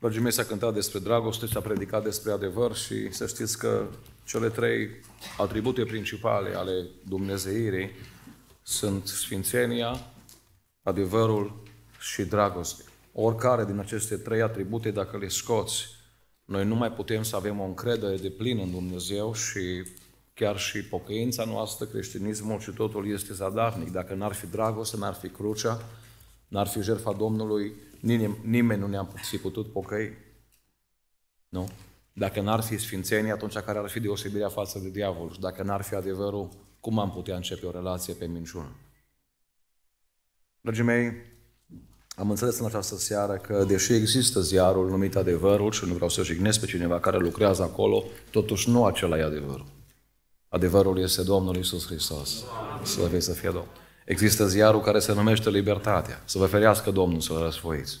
Dragii mei, s-a cântat despre dragoste, s-a predicat despre adevăr și să știți că cele trei atribute principale ale Dumnezeirii sunt sfințenia, adevărul și dragoste. Oricare din aceste trei atribute, dacă le scoți, noi nu mai putem să avem o încredere de plin în Dumnezeu și chiar și pocăința noastră, creștinismul și totul este zadarnic. Dacă n-ar fi dragoste, n-ar fi crucea, n-ar fi jertfa Domnului, Nimeni, nu ne-am fi putut pocăi. Nu? Dacă n-ar fi sfințenii, atunci care ar fi deosebirea față de diavol? Și dacă n-ar fi adevărul, cum am putea începe o relație pe minciună? Dragii mei, am înțeles în această seară că, deși există ziarul numit Adevărul și nu vreau să jignesc pe cineva care lucrează acolo, totuși nu acela e adevărul. Adevărul este Domnul Isus Hristos. să Slăvit să fie Domnul. Există ziarul care se numește Libertatea. Să vă ferească Domnul să vă răsfoiți.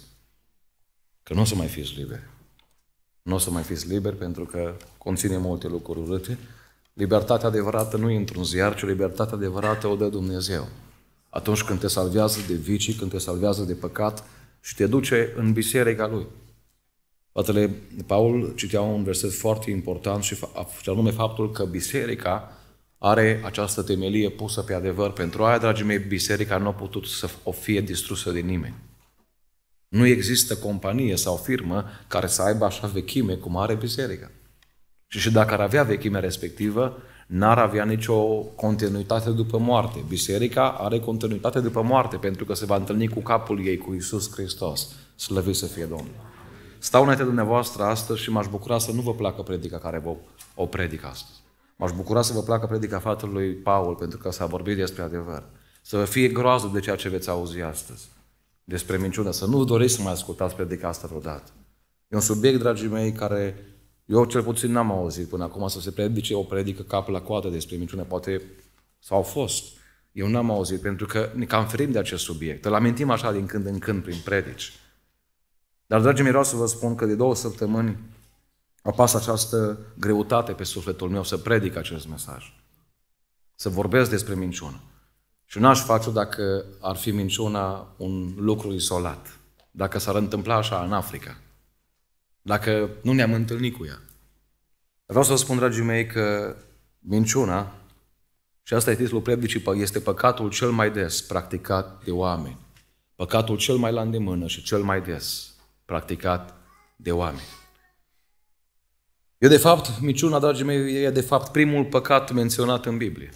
Că nu o să mai fiți liberi. Nu o să mai fiți liberi pentru că conține multe lucruri urâte. Libertatea adevărată nu e într-un ziar, ci libertatea adevărată o dă Dumnezeu. Atunci când te salvează de vicii, când te salvează de păcat și te duce în biserica Lui. Fratele Paul citea un verset foarte important și anume faptul că biserica are această temelie pusă pe adevăr. Pentru aia, dragii mei, biserica nu a putut să o fie distrusă de nimeni. Nu există companie sau firmă care să aibă așa vechime cum are biserica. Și, și dacă ar avea vechimea respectivă, n-ar avea nicio continuitate după moarte. Biserica are continuitate după moarte pentru că se va întâlni cu capul ei, cu Isus Hristos. Slăvit să fie Domnul. Stau înainte dumneavoastră astăzi și m-aș bucura să nu vă placă predica care vă o predic astăzi. M-aș bucura să vă placă predica fratelui Paul, pentru că s-a vorbit despre adevăr. Să vă fie groază de ceea ce veți auzi astăzi. Despre minciună. Să nu doriți să mai ascultați predica asta vreodată. E un subiect, dragii mei, care eu cel puțin n-am auzit până acum să se predice o predică cap la coadă despre minciună. Poate s-au fost. Eu n-am auzit, pentru că ne cam ferim de acest subiect. Îl amintim așa din când în când prin predici. Dar, dragii mei, vreau să vă spun că de două săptămâni apasă această greutate pe sufletul meu să predic acest mesaj. Să vorbesc despre minciună. Și n-aș face dacă ar fi minciuna un lucru izolat. Dacă s-ar întâmpla așa în Africa. Dacă nu ne-am întâlnit cu ea. Vreau să vă spun, dragii mei, că minciuna, și asta e titlul predicii, este păcatul cel mai des practicat de oameni. Păcatul cel mai la îndemână și cel mai des practicat de oameni. E de fapt, miciuna, dragii mei, e de fapt primul păcat menționat în Biblie.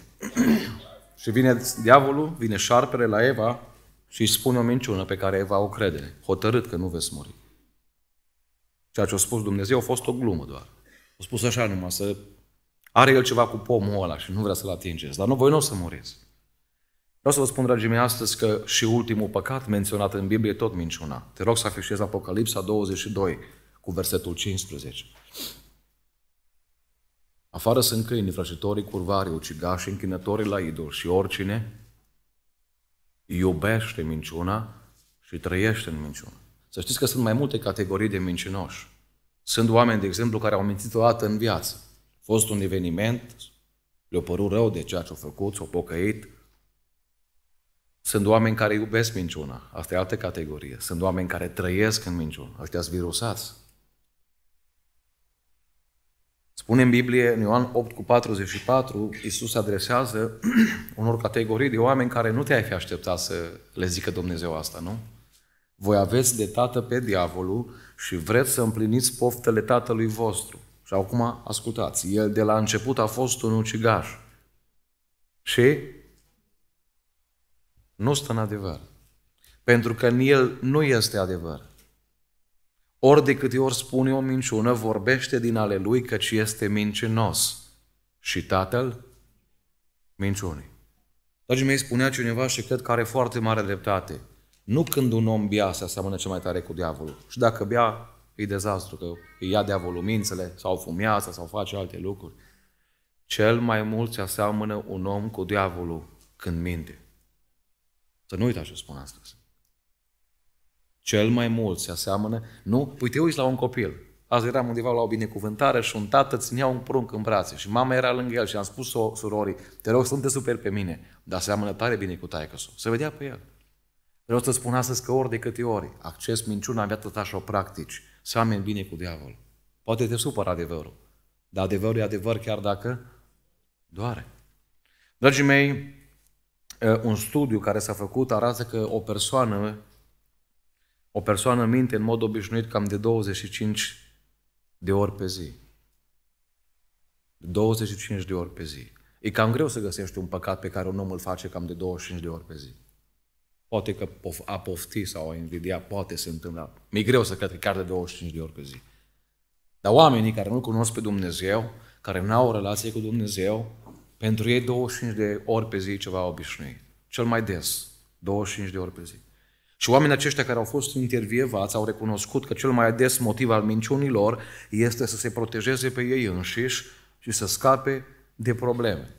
și vine diavolul, vine șarpele la Eva și îi spune o minciună pe care Eva o crede, hotărât că nu veți muri. Ceea ce a spus Dumnezeu a fost o glumă doar. A spus așa numai, să are el ceva cu pomul ăla și nu vrea să-l atingeți, dar nu, voi nu o să muriți. Vreau să vă spun, dragii mei, astăzi că și ultimul păcat menționat în Biblie e tot minciuna. Te rog să afișezi Apocalipsa 22 cu versetul 15. Afară sunt câini, vrăjitorii, curvari, ucigași, închinătorii la idol și oricine iubește minciuna și trăiește în minciună. Să știți că sunt mai multe categorii de mincinoși. Sunt oameni, de exemplu, care au mințit o dată în viață. A fost un eveniment, le-a părut rău de ceea ce au făcut, s-au pocăit. Sunt oameni care iubesc minciuna. Asta e altă categorie. Sunt oameni care trăiesc în minciună. Ăștia sunt virusați. Spune în Biblie, în Ioan 8 cu 44, Iisus adresează unor categorii de oameni care nu te-ai fi așteptat să le zică Dumnezeu asta, nu? Voi aveți de tată pe diavolul și vreți să împliniți poftele tatălui vostru. Și acum ascultați, el de la început a fost un ucigaș. Și nu stă în adevăr. Pentru că în el nu este adevăr. Ori de câte ori spune o minciună, vorbește din ale lui căci este mincinos și tatăl minciunii. Dragii mei, spunea cineva și cred că are foarte mare dreptate. Nu când un om bea se asemănă cel mai tare cu diavolul. Și dacă bea, e dezastru, că îi ia diavolul mințele, sau fumează, sau face alte lucruri. Cel mai mult se asemănă un om cu diavolul când minte. Să nu uitați ce spun astăzi. Cel mai mult se aseamănă, nu? Uite, uiți la un copil. Azi eram undeva la o binecuvântare și un tată ținea un prunc în brațe și mama era lângă el și am spus -o, surorii, te rog să nu te superi pe mine, dar seamănă tare bine cu taică -su. Se vedea pe el. Vreau să spun astăzi că ori de câte ori acces minciuna avea tot așa o practici, seameni bine cu diavolul. Poate te supără adevărul, dar adevărul e adevăr chiar dacă doare. Dragii mei, eh, un studiu care s-a făcut arată că o persoană o persoană minte în mod obișnuit cam de 25 de ori pe zi. 25 de ori pe zi. E cam greu să găsești un păcat pe care un om îl face cam de 25 de ori pe zi. Poate că a pofti sau a invidia poate se întâmpla. Mi-e greu să cred că chiar de 25 de ori pe zi. Dar oamenii care nu cunosc pe Dumnezeu, care nu au o relație cu Dumnezeu, pentru ei 25 de ori pe zi ceva obișnuit. Cel mai des, 25 de ori pe zi. Și oamenii aceștia care au fost intervievați au recunoscut că cel mai des motiv al minciunilor este să se protejeze pe ei înșiși și să scape de probleme.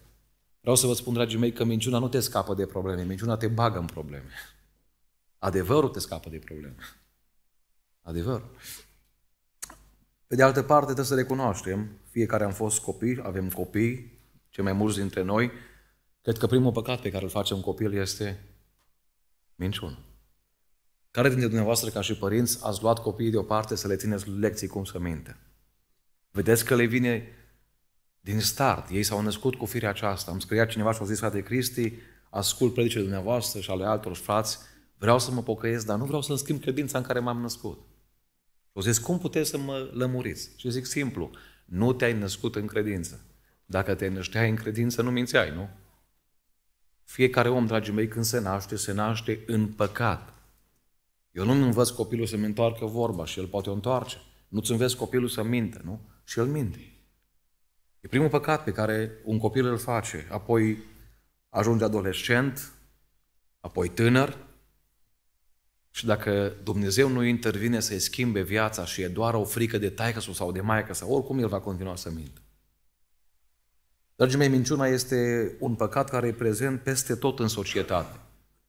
Vreau să vă spun, dragii mei, că minciuna nu te scapă de probleme, minciuna te bagă în probleme. Adevărul te scapă de probleme. Adevărul. Pe de altă parte, trebuie să recunoaștem, fiecare am fost copii, avem copii, cei mai mulți dintre noi, cred că primul păcat pe care îl facem copil este minciună. Care dintre dumneavoastră, ca și părinți, ați luat copiii deoparte să le țineți lecții cum să minte? Vedeți că le vine din start. Ei s-au născut cu firea aceasta. Am scria cineva și a zis, frate Cristi, ascult predicele dumneavoastră și ale altor frați, vreau să mă pocăiesc, dar nu vreau să-mi schimb credința în care m-am născut. Și zis, cum puteți să mă lămuriți? Și zic simplu, nu te-ai născut în credință. Dacă te nășteai în credință, nu mințeai, nu? Fiecare om, dragii mei, când se naște, se naște în păcat. Eu nu învăț copilul să-mi întoarcă vorba și el poate o întoarce. Nu-ți înveți copilul să minte, nu? Și el minte. E primul păcat pe care un copil îl face. Apoi ajunge adolescent, apoi tânăr. Și dacă Dumnezeu nu intervine să-i schimbe viața și e doar o frică de taică sau de maică sau oricum, el va continua să mintă. Dragii mei, minciuna este un păcat care e prezent peste tot în societate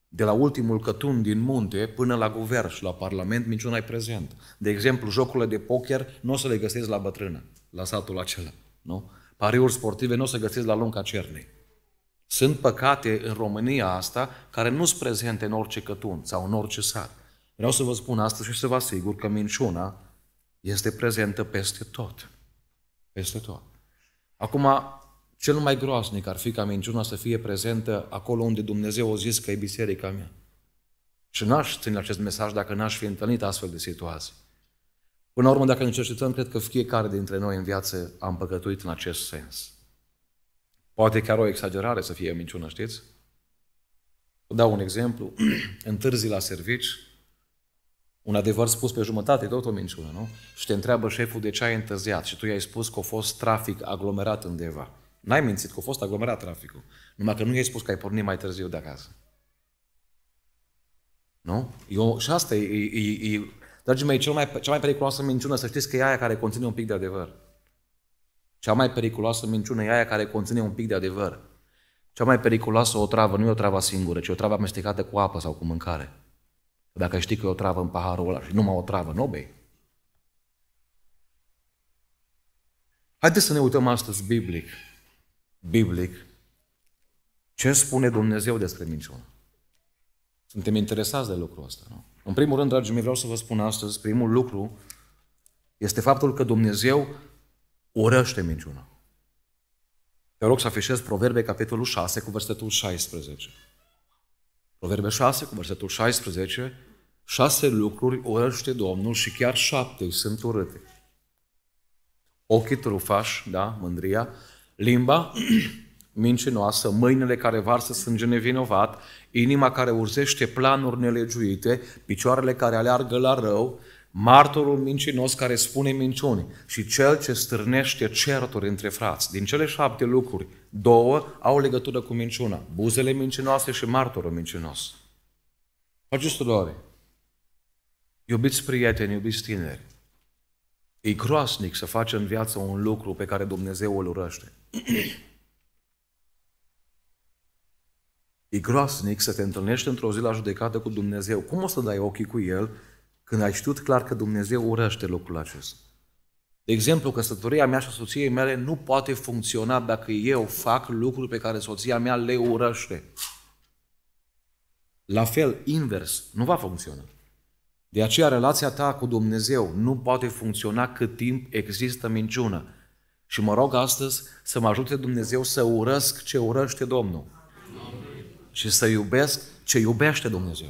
de la ultimul cătun din munte până la guvern și la parlament, minciuna e prezent. De exemplu, jocurile de poker nu o să le găsești la bătrână, la satul acela. Nu? Pariuri sportive nu o să găsești la lunca cernei. Sunt păcate în România asta care nu sunt prezente în orice cătun sau în orice sat. Vreau să vă spun asta și să vă asigur că minciuna este prezentă peste tot. Peste tot. Acum, cel mai groasnic ar fi ca minciuna să fie prezentă acolo unde Dumnezeu a zis că e biserica mea. Și n-aș ține acest mesaj dacă n-aș fi întâlnit astfel de situații. Până la urmă, dacă ne cercetăm, cred că fiecare dintre noi în viață am păcătuit în acest sens. Poate chiar o exagerare să fie minciună, știți? Vă dau un exemplu. Întârzi la servici, un adevăr spus pe jumătate tot o minciună, nu? Și te întreabă șeful de ce ai întârziat și tu i-ai spus că a fost trafic aglomerat undeva. N-ai mințit că a fost aglomerat traficul. Numai că nu i-ai spus că ai pornit mai târziu de acasă. Nu? Eu, și asta e, e, e dragii mei, cel mai, cea mai periculoasă minciună, să știți că e aia care conține un pic de adevăr. Cea mai periculoasă minciună e aia care conține un pic de adevăr. Cea mai periculoasă o travă nu e o travă singură, ci o travă amestecată cu apă sau cu mâncare. Dacă știi că e o travă în paharul ăla și numai o travă, nu bei. Haideți să ne uităm astăzi biblic biblic ce spune Dumnezeu despre minciună. Suntem interesați de lucrul ăsta, nu? În primul rând, dragii mei, vreau să vă spun astăzi, primul lucru este faptul că Dumnezeu urăște minciuna. Te rog să afișez Proverbe, capitolul 6, cu versetul 16. Proverbe 6, cu versetul 16, șase lucruri urăște Domnul și chiar șapte sunt urâte. Ochii trufași, da, mândria, Limba mincinoasă, mâinile care varsă sânge nevinovat, inima care urzește planuri nelegiuite, picioarele care aleargă la rău, martorul mincinos care spune minciuni și cel ce stârnește certuri între frați. Din cele șapte lucruri, două au legătură cu minciuna. Buzele mincinoase și martorul mincinos. Acestor ore, iubiți prieteni, iubiți tineri, E groasnic să faci în viață un lucru pe care Dumnezeu îl urăște. E groasnic să te întâlnești într-o zi la judecată cu Dumnezeu. Cum o să dai ochii cu El când ai știut clar că Dumnezeu urăște lucrul acesta? De exemplu, căsătoria mea și a soției mele nu poate funcționa dacă eu fac lucruri pe care soția mea le urăște. La fel, invers, nu va funcționa. De aceea relația ta cu Dumnezeu nu poate funcționa cât timp există minciună. Și mă rog astăzi să mă ajute Dumnezeu să urăsc ce urăște Domnul. Și să iubesc ce iubește Dumnezeu.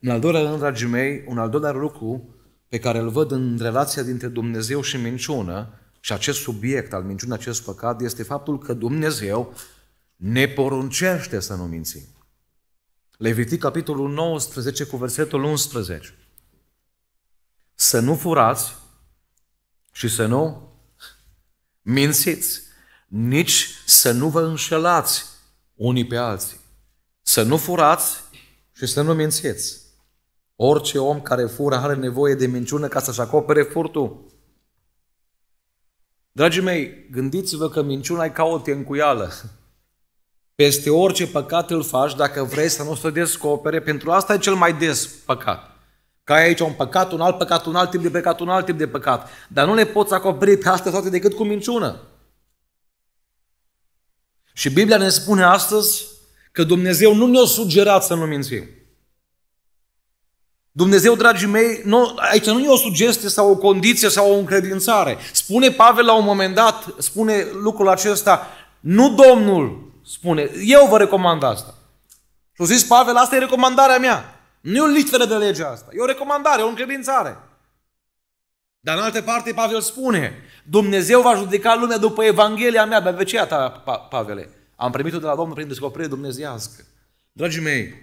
În al doilea rând, dragii mei, un al doilea lucru pe care îl văd în relația dintre Dumnezeu și minciună, și acest subiect al minciunii, acest păcat, este faptul că Dumnezeu ne poruncește să nu mințim. Levitic, capitolul 19, cu versetul 11. Să nu furați și să nu mințiți, nici să nu vă înșelați unii pe alții. Să nu furați și să nu mințiți. Orice om care fură are nevoie de minciună ca să-și acopere furtul. Dragii mei, gândiți-vă că minciuna e ca o tencuială. Peste orice păcat îl faci dacă vrei să nu se descopere, pentru asta e cel mai des păcat. Ca ai aici un păcat, un alt păcat, un alt tip de păcat, un alt tip de păcat. Dar nu le poți acoperi pe astea toate decât cu minciună. Și Biblia ne spune astăzi că Dumnezeu nu ne-a sugerat să nu mințim. Dumnezeu, dragii mei, nu, aici nu e o sugestie sau o condiție sau o încredințare. Spune Pavel la un moment dat, spune lucrul acesta, nu Domnul spune, eu vă recomand asta. Și au zis Pavel, asta e recomandarea mea. Nu e o litveră de legea asta, e o recomandare, o încredințare. Dar în alte parte Pavel spune, Dumnezeu va judeca lumea după Evanghelia mea, ce ta, Pavele. Am primit-o de la Domnul prin descoperire dumnezească. Dragii mei,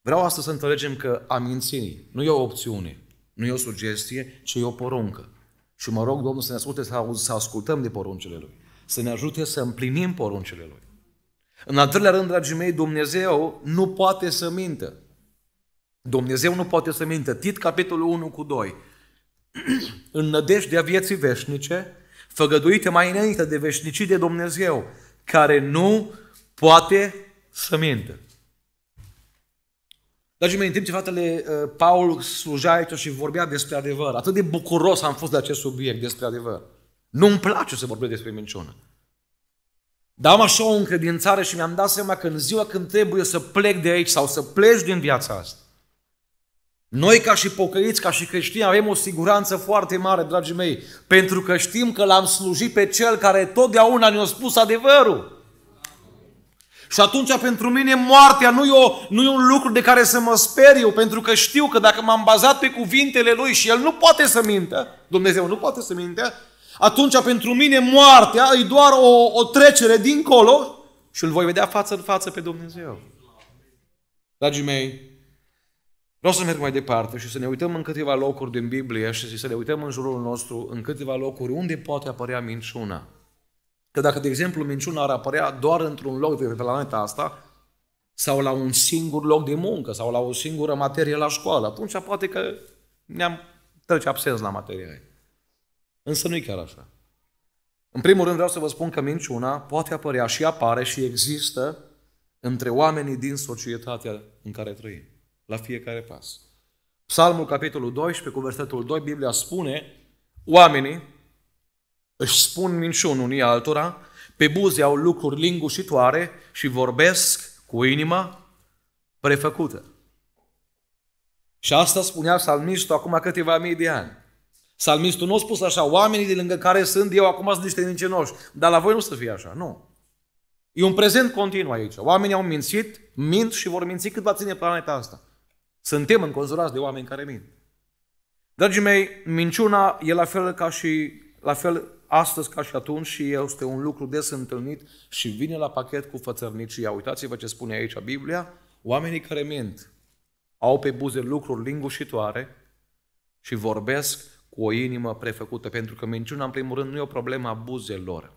vreau astăzi să înțelegem că a minții nu e o opțiune, nu e o sugestie, ci e o poruncă. Și mă rog Domnul să ne asculte, să ascultăm de poruncile Lui să ne ajute să împlinim poruncile Lui. În al treilea rând, dragii mei, Dumnezeu nu poate să mintă. Dumnezeu nu poate să mintă. Tit, capitolul 1 cu 2. în nădejdea vieții veșnice, făgăduite mai înainte de veșnicii de Dumnezeu, care nu poate să mintă. Dragii mei, în timp ce fratele uh, Paul slujea aici și vorbea despre adevăr, atât de bucuros am fost de acest subiect, despre adevăr. Nu-mi place să vorbesc despre minciună. Dar am așa o încredințare și mi-am dat seama că în ziua când trebuie să plec de aici sau să pleci din viața asta, noi ca și pocăiți, ca și creștini avem o siguranță foarte mare, dragii mei, pentru că știm că l-am slujit pe Cel care totdeauna ne-a spus adevărul. Și atunci pentru mine moartea nu e, o, nu e un lucru de care să mă sper eu, pentru că știu că dacă m-am bazat pe cuvintele Lui și El nu poate să mintă, Dumnezeu nu poate să mintă, atunci pentru mine moartea e doar o, o trecere dincolo și îl voi vedea față în față pe Dumnezeu. Dragii mei, Vreau să merg mai departe și să ne uităm în câteva locuri din Biblie și să ne uităm în jurul nostru, în câteva locuri, unde poate apărea minciuna. Că dacă, de exemplu, minciuna ar apărea doar într-un loc de pe planeta asta, sau la un singur loc de muncă, sau la o singură materie la școală, atunci poate că ne-am trece absenți la materie. Însă nu e chiar așa. În primul rând vreau să vă spun că minciuna poate apărea și apare și există între oamenii din societatea în care trăim, la fiecare pas. Psalmul, capitolul 12, cu versetul 2, Biblia spune, oamenii își spun minciuni unii altora, pe buze au lucruri lingușitoare și vorbesc cu inima prefăcută. Și asta spunea salmistul acum câteva mii de ani. Salmistul nu a spus așa, oamenii de lângă care sunt eu acum sunt niște mincinoși, dar la voi nu să fie așa, nu. E un prezent continuu aici. Oamenii au mințit, mint și vor minți cât va ține planeta asta. Suntem înconjurați de oameni care mint. Dragii mei, minciuna e la fel ca și la fel astăzi ca și atunci și este un lucru des întâlnit și vine la pachet cu fățărnicia. Uitați-vă ce spune aici Biblia. Oamenii care mint au pe buze lucruri lingușitoare și vorbesc cu o inimă prefăcută, pentru că minciuna, în primul rând, nu e o problemă a buzelor,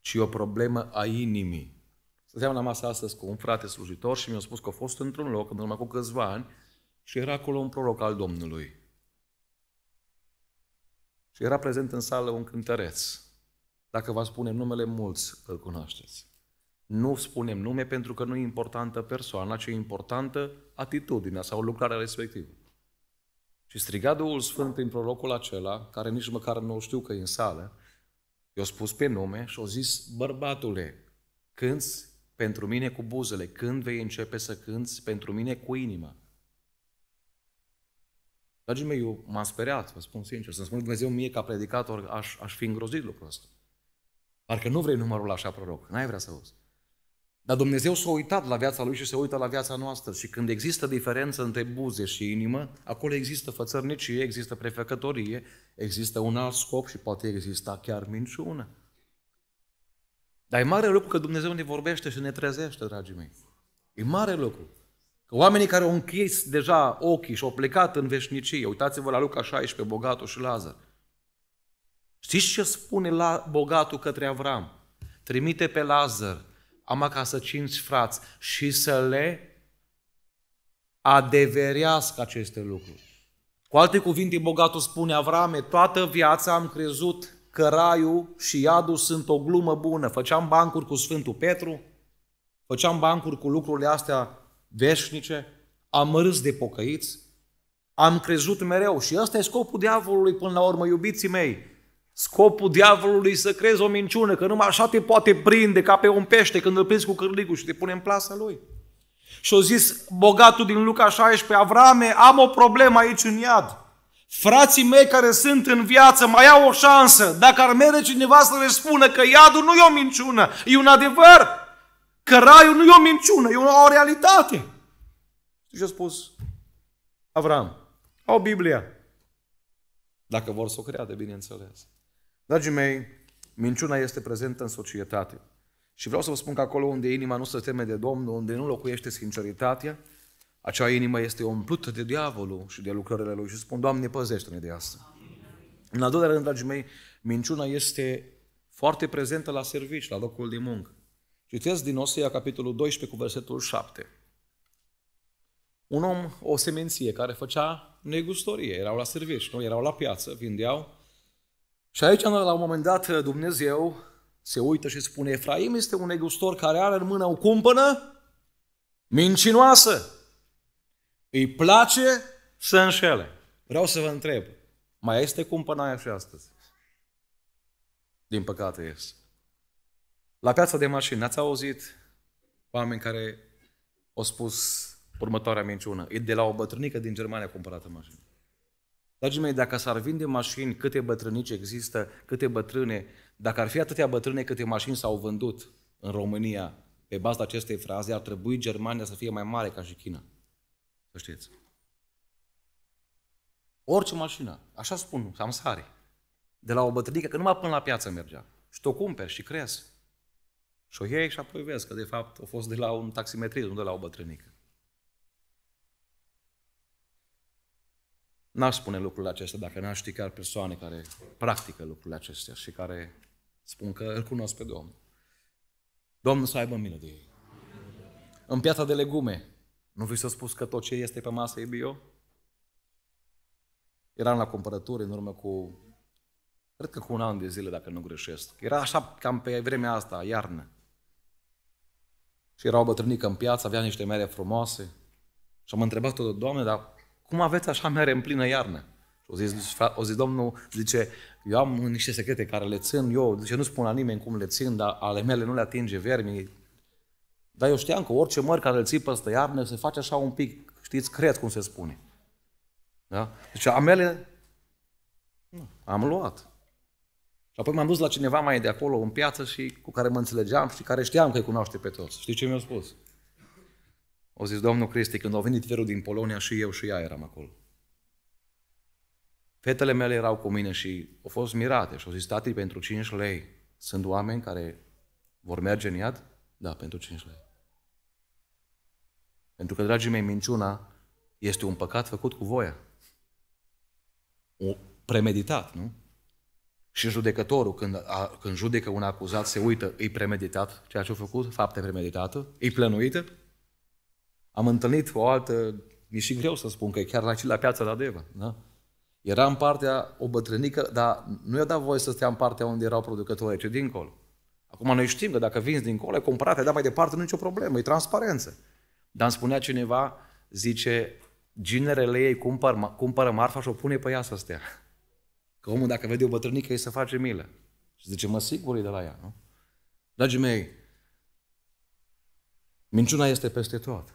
ci o problemă a inimii. Stăteam la masă astăzi cu un frate slujitor și mi-a spus că a fost într-un loc, în urmă cu câțiva ani, și era acolo un proroc al Domnului. Și era prezent în sală un cântăreț. Dacă vă spunem numele, mulți îl cunoașteți. Nu spunem nume pentru că nu e importantă persoana, ci e importantă atitudinea sau lucrarea respectivă. Și striga Duhul Sfânt prin prorocul acela, care nici măcar nu știu că e în sală, i-a spus pe nume și a zis, bărbatule, cânți pentru mine cu buzele, când vei începe să cânți pentru mine cu inima? Dragii mei, eu m-am speriat, vă spun sincer, să-mi spun Dumnezeu mie ca predicator, aș, aș fi îngrozit lucrul ăsta. Parcă nu vrei numărul așa proroc, n-ai vrea să auzi. Dar Dumnezeu s-a uitat la viața lui și se uită la viața noastră. Și când există diferență între buze și inimă, acolo există fățărnicie, există prefăcătorie, există un alt scop și poate exista chiar minciună. Dar e mare lucru că Dumnezeu ne vorbește și ne trezește, dragii mei. E mare lucru. Că oamenii care au închis deja ochii și au plecat în veșnicie, uitați-vă la Luca 16, bogatul și Lazar. Știți ce spune la bogatul către Avram? Trimite pe Lazar am acasă cinci frați și să le adeverească aceste lucruri. Cu alte cuvinte, bogatul spune, Avrame, toată viața am crezut că raiul și iadul sunt o glumă bună. Făceam bancuri cu Sfântul Petru, făceam bancuri cu lucrurile astea veșnice, am râs de pocăiți, am crezut mereu și ăsta e scopul diavolului până la urmă, iubiții mei, Scopul diavolului să crezi o minciună, că numai așa te poate prinde ca pe un pește când îl prinzi cu cârligul și te pune în plasa lui. Și-a zis bogatul din Luca 16, Avrame, am o problemă aici în iad. Frații mei care sunt în viață mai au o șansă. Dacă ar merge cineva să le spună că iadul nu e o minciună, e un adevăr, că raiul nu e o minciună, e o realitate. Și a spus Avram, au Biblia. Dacă vor să o creadă, bineînțeles. Dragii mei, minciuna este prezentă în societate. Și vreau să vă spun că acolo unde inima nu se teme de Domnul, unde nu locuiește sinceritatea, acea inimă este umplută de diavolul și de lucrările lui. Și spun, Doamne, păzește-ne de asta. În al doilea rând, dragii mei, minciuna este foarte prezentă la servici, la locul de muncă. Citesc din Osea, capitolul 12, cu versetul 7. Un om, o seminție care făcea negustorie, erau la servici, nu? erau la piață, vindeau și aici, la un moment dat, Dumnezeu se uită și spune, Efraim este un negustor care are în mână o cumpănă mincinoasă. Îi place să înșele. Vreau să vă întreb, mai este cumpăna aia și astăzi? Din păcate este. La piața de mașini, n ați auzit oameni care au spus următoarea minciună. E de la o bătrânică din Germania cumpărată mașină. Dragii mei, dacă s-ar vinde mașini, câte bătrânici există, câte bătrâne, dacă ar fi atâtea bătrâne câte mașini s-au vândut în România, pe baza acestei fraze, ar trebui Germania să fie mai mare ca și China. Să știți. Orice mașină, așa spun, sare. de la o bătrânică, că numai până la piață mergea. Și te o cumperi și crezi. Și o iei și apoi vezi că de fapt a fost de la un taximetrist, nu de la o bătrânică. N-ar spune lucrurile acestea dacă n-ar ști chiar persoane care practică lucrurile acestea și care spun că îl cunosc pe Domnul. Domnul să aibă milă de ei. În piața de legume, nu vi s-a spus că tot ce este pe masă e bio? Eram la cumpărături în urmă cu, cred că cu un an de zile, dacă nu greșesc. Era așa, cam pe vremea asta, iarnă. Și era o bătrânică în piață, avea niște mere frumoase. Și am întrebat tot, Doamne, dar cum aveți așa mere în plină iarnă? O zis, o zis Domnul, zice, eu am niște secrete care le țin eu, zice, nu spun la nimeni cum le țin, dar ale mele nu le atinge vermii. Dar eu știam că orice măr care îl ții peste iarnă se face așa un pic, știți, cred cum se spune. Da? Deci a mele, am luat. Și apoi m-am dus la cineva mai de acolo în piață și cu care mă înțelegeam și care știam că îi cunoaște pe toți. Știți ce mi-a spus? Au zis, Domnul Cristi, când au venit verul din Polonia și eu și ea eram acolo. Fetele mele erau cu mine și au fost mirate și au zis, tati, pentru 5 lei sunt oameni care vor merge în iad? Da, pentru 5 lei. Pentru că, dragii mei, minciuna este un păcat făcut cu voia. O premeditat, nu? Și judecătorul, când, a, când judecă un acuzat, se uită, îi premeditat ceea ce a făcut, fapte premeditată, îi plănuită, am întâlnit o altă, e și greu să spun că e chiar la la piața la Deva. Da? Era în partea o bătrânică, dar nu i-a dat voie să stea în partea unde erau producătorii, ci dincolo. Acum noi știm că dacă vinzi dincolo, e cumpărat, dar mai departe, nu e nicio problemă, e transparență. Dar îmi spunea cineva, zice, ginerele ei cumpăr, cumpără marfa și o pune pe ea să stea. Că omul dacă vede o bătrânică, ei să face milă. Și zice, mă sigur de la ea, nu? Dragii mei, minciuna este peste tot.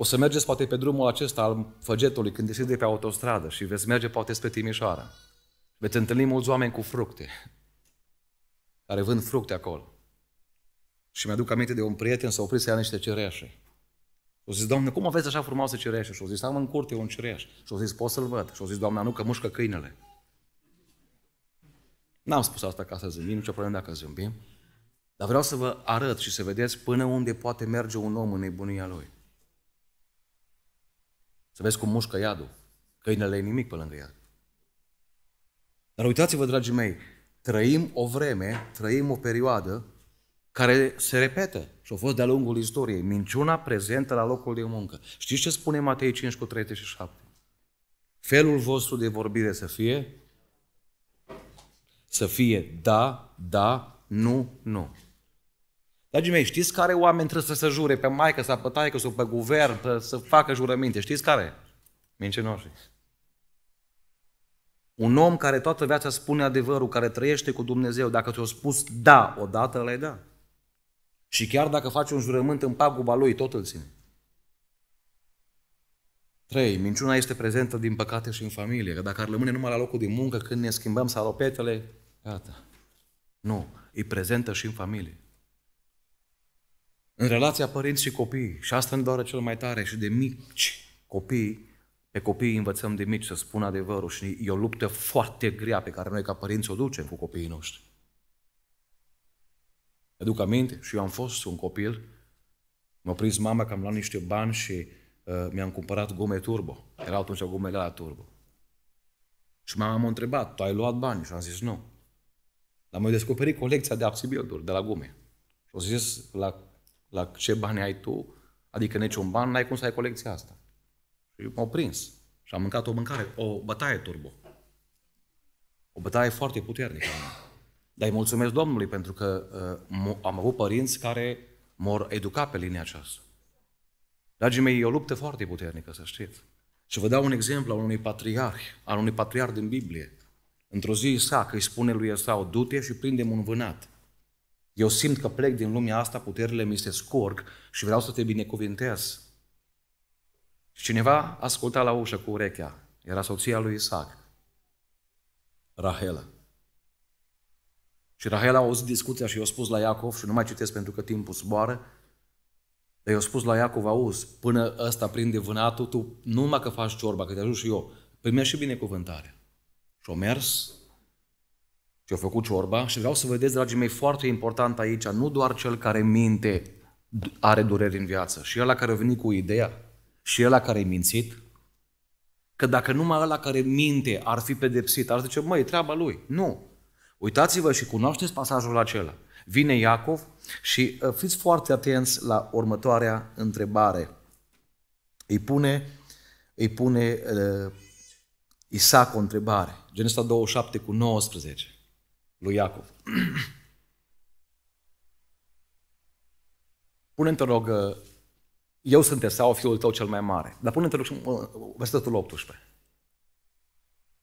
O să mergeți poate pe drumul acesta al făgetului când ieșiți de pe autostradă și veți merge poate spre Timișoara. Veți întâlni mulți oameni cu fructe, care vând fructe acolo. Și mi-aduc aminte de un prieten s-a oprit să ia niște cereașe. Și zis, Doamne, cum aveți așa frumoase cereașe? Și-o zis, am în curte un cereaș. Și-o zis, pot să-l văd. Și-o zis, Doamne, nu, că mușcă câinele. N-am spus asta ca să zâmbim, nicio problemă dacă zâmbim. Dar vreau să vă arăt și să vedeți până unde poate merge un om în nebunia lui. Să vezi cum mușcă iadul. Câinele e nimic pe lângă iad. Dar uitați-vă, dragii mei, trăim o vreme, trăim o perioadă care se repete și a fost de-a lungul istoriei. Minciuna prezentă la locul de muncă. Știți ce spune Matei 5 cu 37? Felul vostru de vorbire să fie să fie da, da, nu, nu. Dragii mei, știți care oameni trebuie să se jure pe maică sau pe taică sau pe guvern, pe, să facă jurăminte? Știți care? Mincinoșii. Un om care toată viața spune adevărul, care trăiește cu Dumnezeu, dacă ți-a spus da odată, le da. Și chiar dacă faci un jurământ în paguba lui, tot îl ține. 3. Minciuna este prezentă din păcate și în familie. Că dacă ar rămâne numai la locul de muncă, când ne schimbăm salopetele, gata. Nu. E prezentă și în familie. În relația părinți și copii. Și asta îmi doare cel mai tare. Și de mici copii, pe copii învățăm de mici să spună adevărul. Și e o luptă foarte grea pe care noi ca părinți o ducem cu copiii noștri. Aduc aminte și eu am fost un copil. M-a prins mama că am luat niște bani și uh, mi-am cumpărat gume turbo. Erau atunci gumele la turbo. Și mama m-a întrebat, tu ai luat bani? Și am zis, nu. Dar m a descoperit colecția de absibilduri de la gume. Și au zis la la ce bani ai tu, adică niciun ban, n-ai cum să ai colecția asta. Și eu m-au prins și am mâncat o mâncare, o bătaie turbo. O bătaie foarte puternică. Dar îi mulțumesc Domnului pentru că uh, am avut părinți care m-au educat pe linia aceasta. Dragii mei, e o luptă foarte puternică, să știți. Și vă dau un exemplu al unui patriarh, al unui patriarh din Biblie. Într-o zi Isaac îi spune lui Esau, du-te și prinde un vânat. Eu simt că plec din lumea asta, puterile mi se scurg și vreau să te binecuvintez. Și cineva asculta la ușă cu urechea. Era soția lui Isaac, Rahela. Și Rahela a auzit discuția și i-a spus la Iacov, și nu mai citesc pentru că timpul zboară, dar i-a spus la Iacov, auzi, până ăsta prinde vânatul, tu nu numai că faci ciorba, că te ajut și eu, primești și binecuvântarea. Și-a mers ce a făcut ciorba și vreau să vedeți, dragii mei, foarte important aici, nu doar cel care minte are dureri în viață, și el care a venit cu ideea, și el care a mințit, că dacă numai ăla care minte ar fi pedepsit, ar zice, măi, treaba lui. Nu. Uitați-vă și cunoașteți pasajul acela. Vine Iacov și uh, fiți foarte atenți la următoarea întrebare. Îi pune, îi pune uh, Isaac o întrebare. Genesta 27 cu 19 lui Iacov. pune te rog, uh, eu sunt sau fiul tău cel mai mare. Dar pune-te rog uh, versetul 18.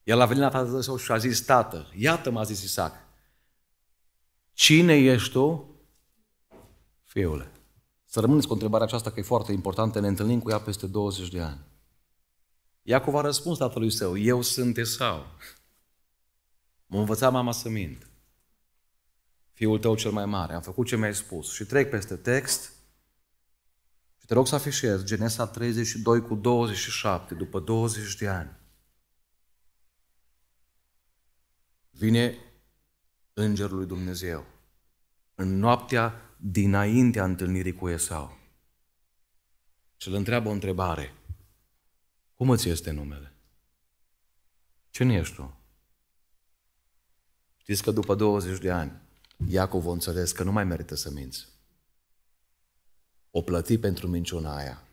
El a venit la tatăl său și a zis, tată, iată m-a zis Isaac, cine ești tu, fiule? Să rămâneți cu întrebarea aceasta că e foarte importantă, ne întâlnim cu ea peste 20 de ani. Iacov a răspuns tatălui său, eu sunt sau. M-a învățat mama să mint. Fiul tău cel mai mare, am făcut ce mi-ai spus. Și trec peste text și te rog să afișez Genesa 32 cu 27, după 20 de ani. Vine Îngerul lui Dumnezeu în noaptea dinaintea întâlnirii cu Esau. Și îl întreabă o întrebare. Cum îți este numele? Cine ești tu? Știți că după 20 de ani, Iacov o înțeles că nu mai merită să minți. O plăti pentru minciuna aia.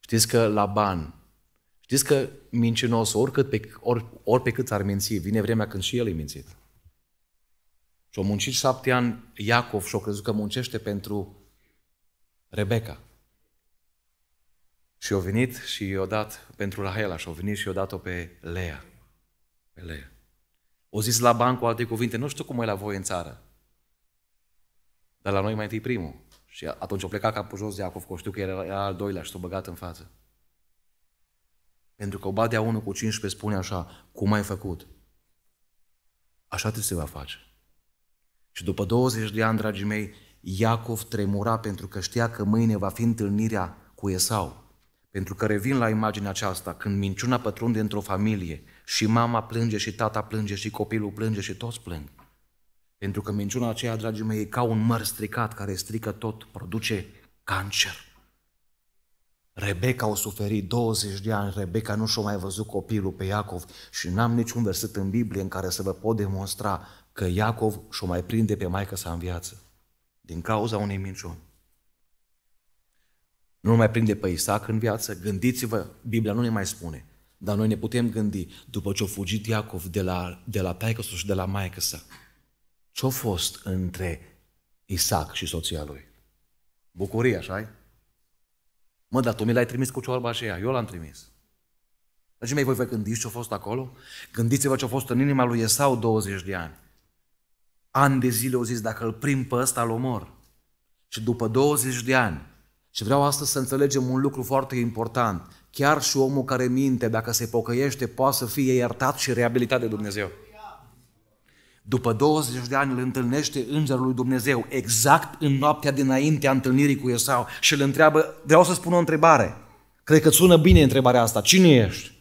Știți că la ban, știți că mincinosul, oricât pe, ori, ori pe cât ar minți, vine vremea când și el e mințit. Și o muncit șapte ani Iacov și o crezut că muncește pentru Rebecca. Și o venit și i-o dat pentru Rahela și o venit și i-o dat-o pe Lea. Pe Lea. O zis la ban cu alte cuvinte, nu știu cum e la voi în țară, dar la noi mai întâi primul. Și atunci o pleca capul jos de Iacov, că știu că era, era al doilea și s o băgat în față. Pentru că Obadea 1 cu 15 spune așa, cum ai făcut? Așa te se va face. Și după 20 de ani, dragii mei, Iacov tremura pentru că știa că mâine va fi întâlnirea cu Esau. Pentru că revin la imaginea aceasta, când minciuna pătrunde într-o familie și mama plânge, și tata plânge, și copilul plânge, și toți plâng. Pentru că minciuna aceea, dragii mei, e ca un măr stricat care strică tot, produce cancer. Rebecca a suferit 20 de ani, Rebecca nu și-a mai văzut copilul pe Iacov și n-am niciun verset în Biblie în care să vă pot demonstra că Iacov și-o mai prinde pe maică sa în viață din cauza unei minciuni. Nu mai prinde pe Isaac în viață, gândiți-vă, Biblia nu ne mai spune. Dar noi ne putem gândi, după ce a fugit Iacov de la, de la taică și de la maică sa, ce-a fost între Isaac și soția lui? Bucurie, așa -i? Mă, dar tu mi l-ai trimis cu ciorba aceea, eu l-am trimis. Dragii mei, voi vă gândiți ce a fost acolo? Gândiți-vă ce a fost în inima lui Esau 20 de ani. An de zile au zis, dacă îl prim pe ăsta, îl omor. Și după 20 de ani, și vreau astăzi să înțelegem un lucru foarte important, Chiar și omul care minte, dacă se pocăiește, poate să fie iertat și reabilitat de Dumnezeu. După 20 de ani îl întâlnește Îngerul lui Dumnezeu, exact în noaptea dinaintea întâlnirii cu Esau și îl întreabă, vreau să spun o întrebare. Cred că sună bine întrebarea asta, cine ești?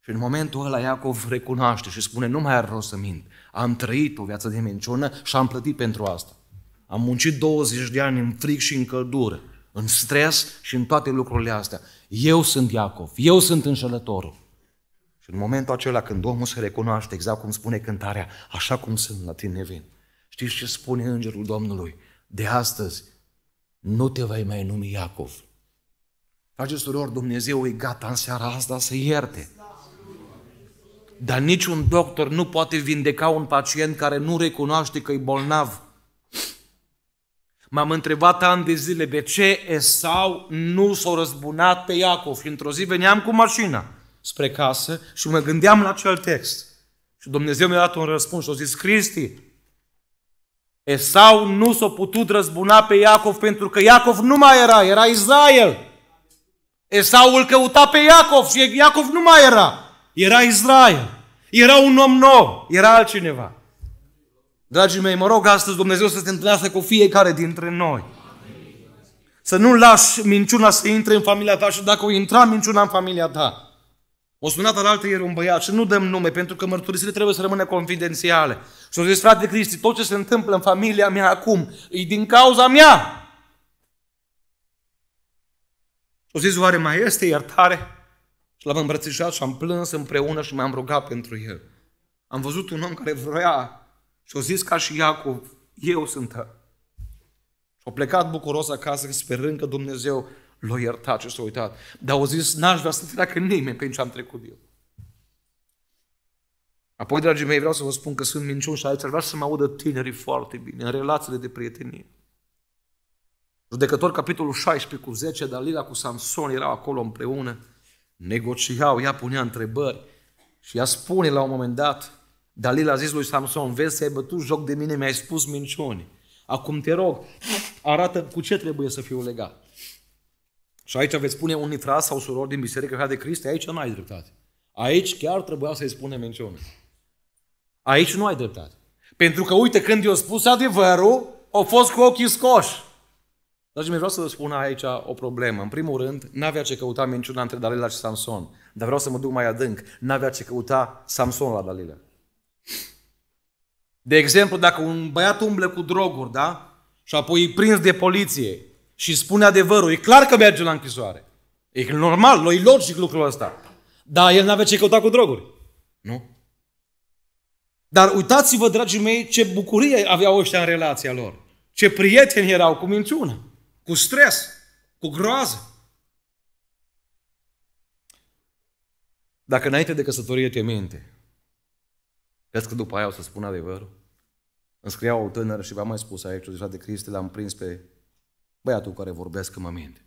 Și în momentul ăla Iacov recunoaște și spune, nu mai are rost să mint. Am trăit o viață de minciună și am plătit pentru asta. Am muncit 20 de ani în fric și în căldură, în stres și în toate lucrurile astea eu sunt Iacov, eu sunt înșelătorul. Și în momentul acela când omul se recunoaște, exact cum spune cântarea, așa cum sunt, la tine vin. Știți ce spune Îngerul Domnului? De astăzi nu te vei mai numi Iacov. Dragi surori, Dumnezeu e gata în seara asta să ierte. Dar niciun doctor nu poate vindeca un pacient care nu recunoaște că e bolnav. M-am întrebat ani de zile de ce Esau nu s-a răzbunat pe Iacov și într-o zi veneam cu mașina spre casă și mă gândeam la acel text. Și Dumnezeu mi-a dat un răspuns și a zis, Cristi, Esau nu s-a putut răzbuna pe Iacov pentru că Iacov nu mai era, era Israel. Esau îl căuta pe Iacov și Iacov nu mai era, era Israel. Era un om nou, era altcineva. Dragii mei, mă rog astăzi Dumnezeu să se întâlnească cu fiecare dintre noi. Să nu lași minciuna să intre în familia ta și dacă o intra minciuna în familia ta. O sunat altă ieri un băiat și nu dăm nume pentru că mărturisirile trebuie să rămână confidențiale. Și au zis, frate Cristi, tot ce se întâmplă în familia mea acum e din cauza mea. O zis, oare mai este iertare? Și l-am îmbrățișat și am plâns împreună și m-am rugat pentru el. Am văzut un om care vroia și-o zis ca și Iacov, eu sunt ă. și o plecat bucuros acasă, sperând că Dumnezeu l-a iertat și s-a uitat. Dar au zis, n-aș vrea să treacă nimeni prin ce am trecut eu. Apoi, dragii mei, vreau să vă spun că sunt minciuni și alții ar vrea să mă audă tinerii foarte bine, în relațiile de prietenie. Judecător, capitolul 16 cu 10, Dalila cu Samson erau acolo împreună, negociau, ea punea întrebări și ea spune la un moment dat, Dalila a zis lui Samson, vezi să ai bătut joc de mine, mi-ai spus minciuni. Acum te rog, arată cu ce trebuie să fiu legat. Și aici veți spune unii frați sau surori din biserică ca de Cristi, aici nu ai dreptate. Aici chiar trebuia să-i spune minciuni. Aici nu ai dreptate. Pentru că uite, când i-a spus adevărul, au fost cu ochii scoși. Dar mi vreau să vă spun aici o problemă. În primul rând, n-avea ce căuta minciuna între Dalila și Samson. Dar vreau să mă duc mai adânc. N-avea ce căuta Samson la Dalila. De exemplu, dacă un băiat umblă cu droguri, da? Și apoi e prins de poliție și spune adevărul, e clar că merge la închisoare. E normal, e logic lucrul ăsta. Dar el n-avea ce căuta cu droguri. Nu? Dar uitați-vă, dragii mei, ce bucurie aveau ăștia în relația lor. Ce prieteni erau cu minciună, cu stres, cu groază. Dacă înainte de căsătorie te minte, Crezi că după aia o să spun adevărul? Îmi scria o tânără și v-am mai spus aici, deja de Cristi, l-am prins pe băiatul care vorbesc că mă minte.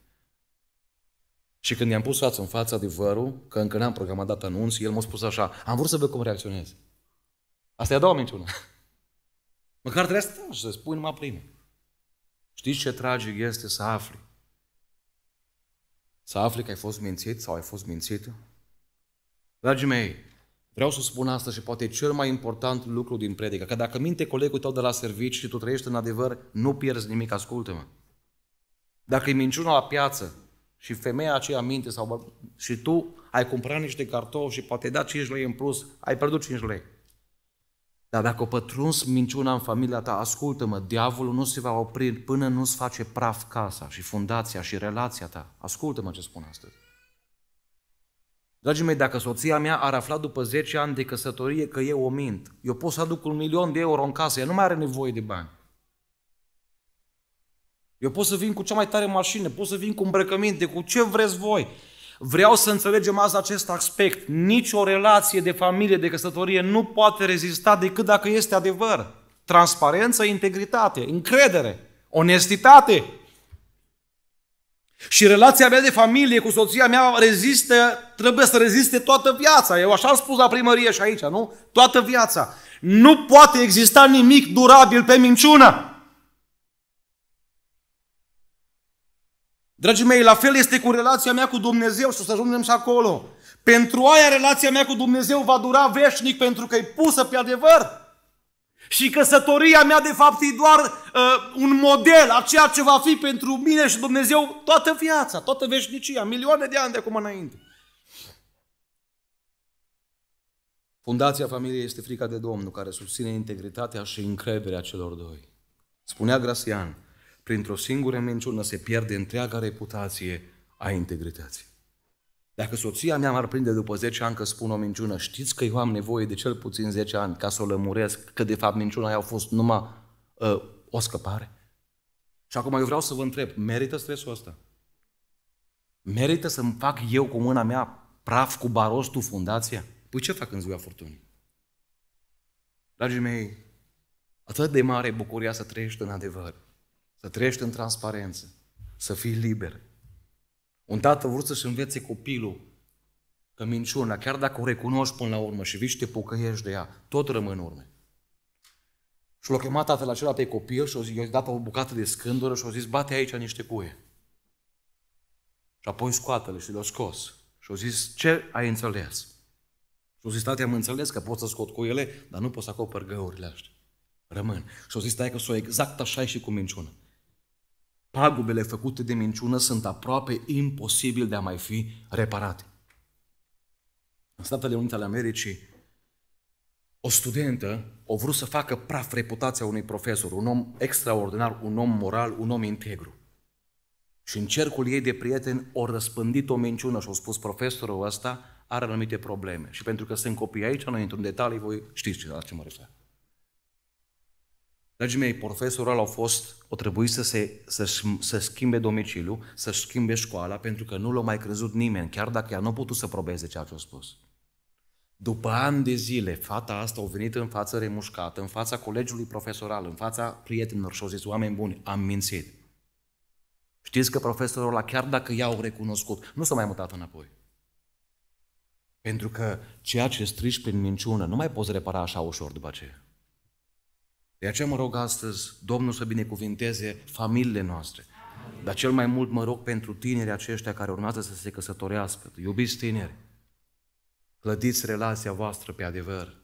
Și când i-am pus față în față adevărul, că încă n-am programat dat anunț, el m-a spus așa, am vrut să văd cum reacționez. Asta e a doua minciună. Măcar trebuie să tragi, să spui numai prima. Știți ce tragic este să afli? Să afli că ai fost mințit sau ai fost mințită? Dragii mei, Vreau să spun asta și poate e cel mai important lucru din predică, că dacă minte colegul tău de la servici și tu trăiești în adevăr, nu pierzi nimic, ascultă-mă. Dacă e minciuna la piață și femeia aceea minte sau și tu ai cumpărat niște cartofi și poate ai dat 5 lei în plus, ai pierdut 5 lei. Dar dacă o pătruns minciuna în familia ta, ascultă-mă, diavolul nu se va opri până nu-ți face praf casa și fundația și relația ta. Ascultă-mă ce spun astăzi. Dragii mei, dacă soția mea ar afla după 10 ani de căsătorie că eu o mint, eu pot să aduc un milion de euro în casă, ea nu mai are nevoie de bani. Eu pot să vin cu cea mai tare mașină, pot să vin cu îmbrăcăminte, cu ce vreți voi. Vreau să înțelegem azi acest aspect. Nici o relație de familie, de căsătorie nu poate rezista decât dacă este adevăr. Transparență, integritate, încredere, onestitate. Și relația mea de familie cu soția mea rezistă, trebuie să reziste toată viața. Eu așa am spus la primărie și aici, nu? Toată viața. Nu poate exista nimic durabil pe minciună. Dragii mei, la fel este cu relația mea cu Dumnezeu și o să ajungem și acolo. Pentru aia relația mea cu Dumnezeu va dura veșnic pentru că e pusă pe adevăr. Și căsătoria mea, de fapt, e doar uh, un model a ceea ce va fi pentru mine și Dumnezeu toată viața, toată veșnicia, milioane de ani de acum înainte. Fundația familiei este frica de Domnul, care susține integritatea și încrederea celor doi. Spunea Grasian, printr-o singură minciună se pierde întreaga reputație a integrității. Dacă soția mea m-ar prinde după 10 ani că spun o minciună, știți că eu am nevoie de cel puțin 10 ani ca să o lămuresc, că de fapt minciuna aia a fost numai uh, o scăpare? Și acum eu vreau să vă întreb, merită stresul ăsta? Merită să-mi fac eu cu mâna mea praf cu barostul fundația? Păi ce fac în ziua furtunii? Dragii mei, atât de mare bucuria să trăiești în adevăr, să trăiești în transparență, să fii liber, un tată vrut să-și învețe copilul că minciuna, chiar dacă o recunoști până la urmă și vii și te pocăiești de ea, tot în urme. Și l-a chemat tatăl acela pe copil și i-a dat o bucată de scândură și a zis, bate aici niște cuie. Și apoi scoate-le și le-a scos. Și a zis, ce ai înțeles? Și a zis, tate, am înțeles că pot să scot cuiele, dar nu pot să acopăr găurile astea. Rămân. Și a zis, stai că sunt exact așa și cu minciună pagubele făcute de minciună sunt aproape imposibil de a mai fi reparate. În Statele Unite ale Americii, o studentă o vrut să facă praf reputația unui profesor, un om extraordinar, un om moral, un om integru. Și în cercul ei de prieteni o răspândit o minciună și au spus profesorul ăsta are anumite probleme. Și pentru că sunt copii aici, noi într-un detaliu voi știți la ce mă refer. Dragii mei, profesorul ăla au fost, o trebuie să, se, să, să schimbe domiciliu, să schimbe școala, pentru că nu l-a mai crezut nimeni, chiar dacă ea nu a putut să probeze ceea ce a spus. După ani de zile, fata asta a venit în fața remușcată, în fața colegiului profesoral, în fața prietenilor și au zis, oameni buni, am mințit. Știți că profesorul ăla, chiar dacă i-au recunoscut, nu s-a mai mutat înapoi. Pentru că ceea ce strici prin minciună nu mai poți repara așa ușor după aceea. De aceea mă rog astăzi, Domnul să binecuvinteze familiile noastre. Dar cel mai mult mă rog pentru tinerii aceștia care urmează să se căsătorească. Iubiți tineri, clădiți relația voastră pe adevăr,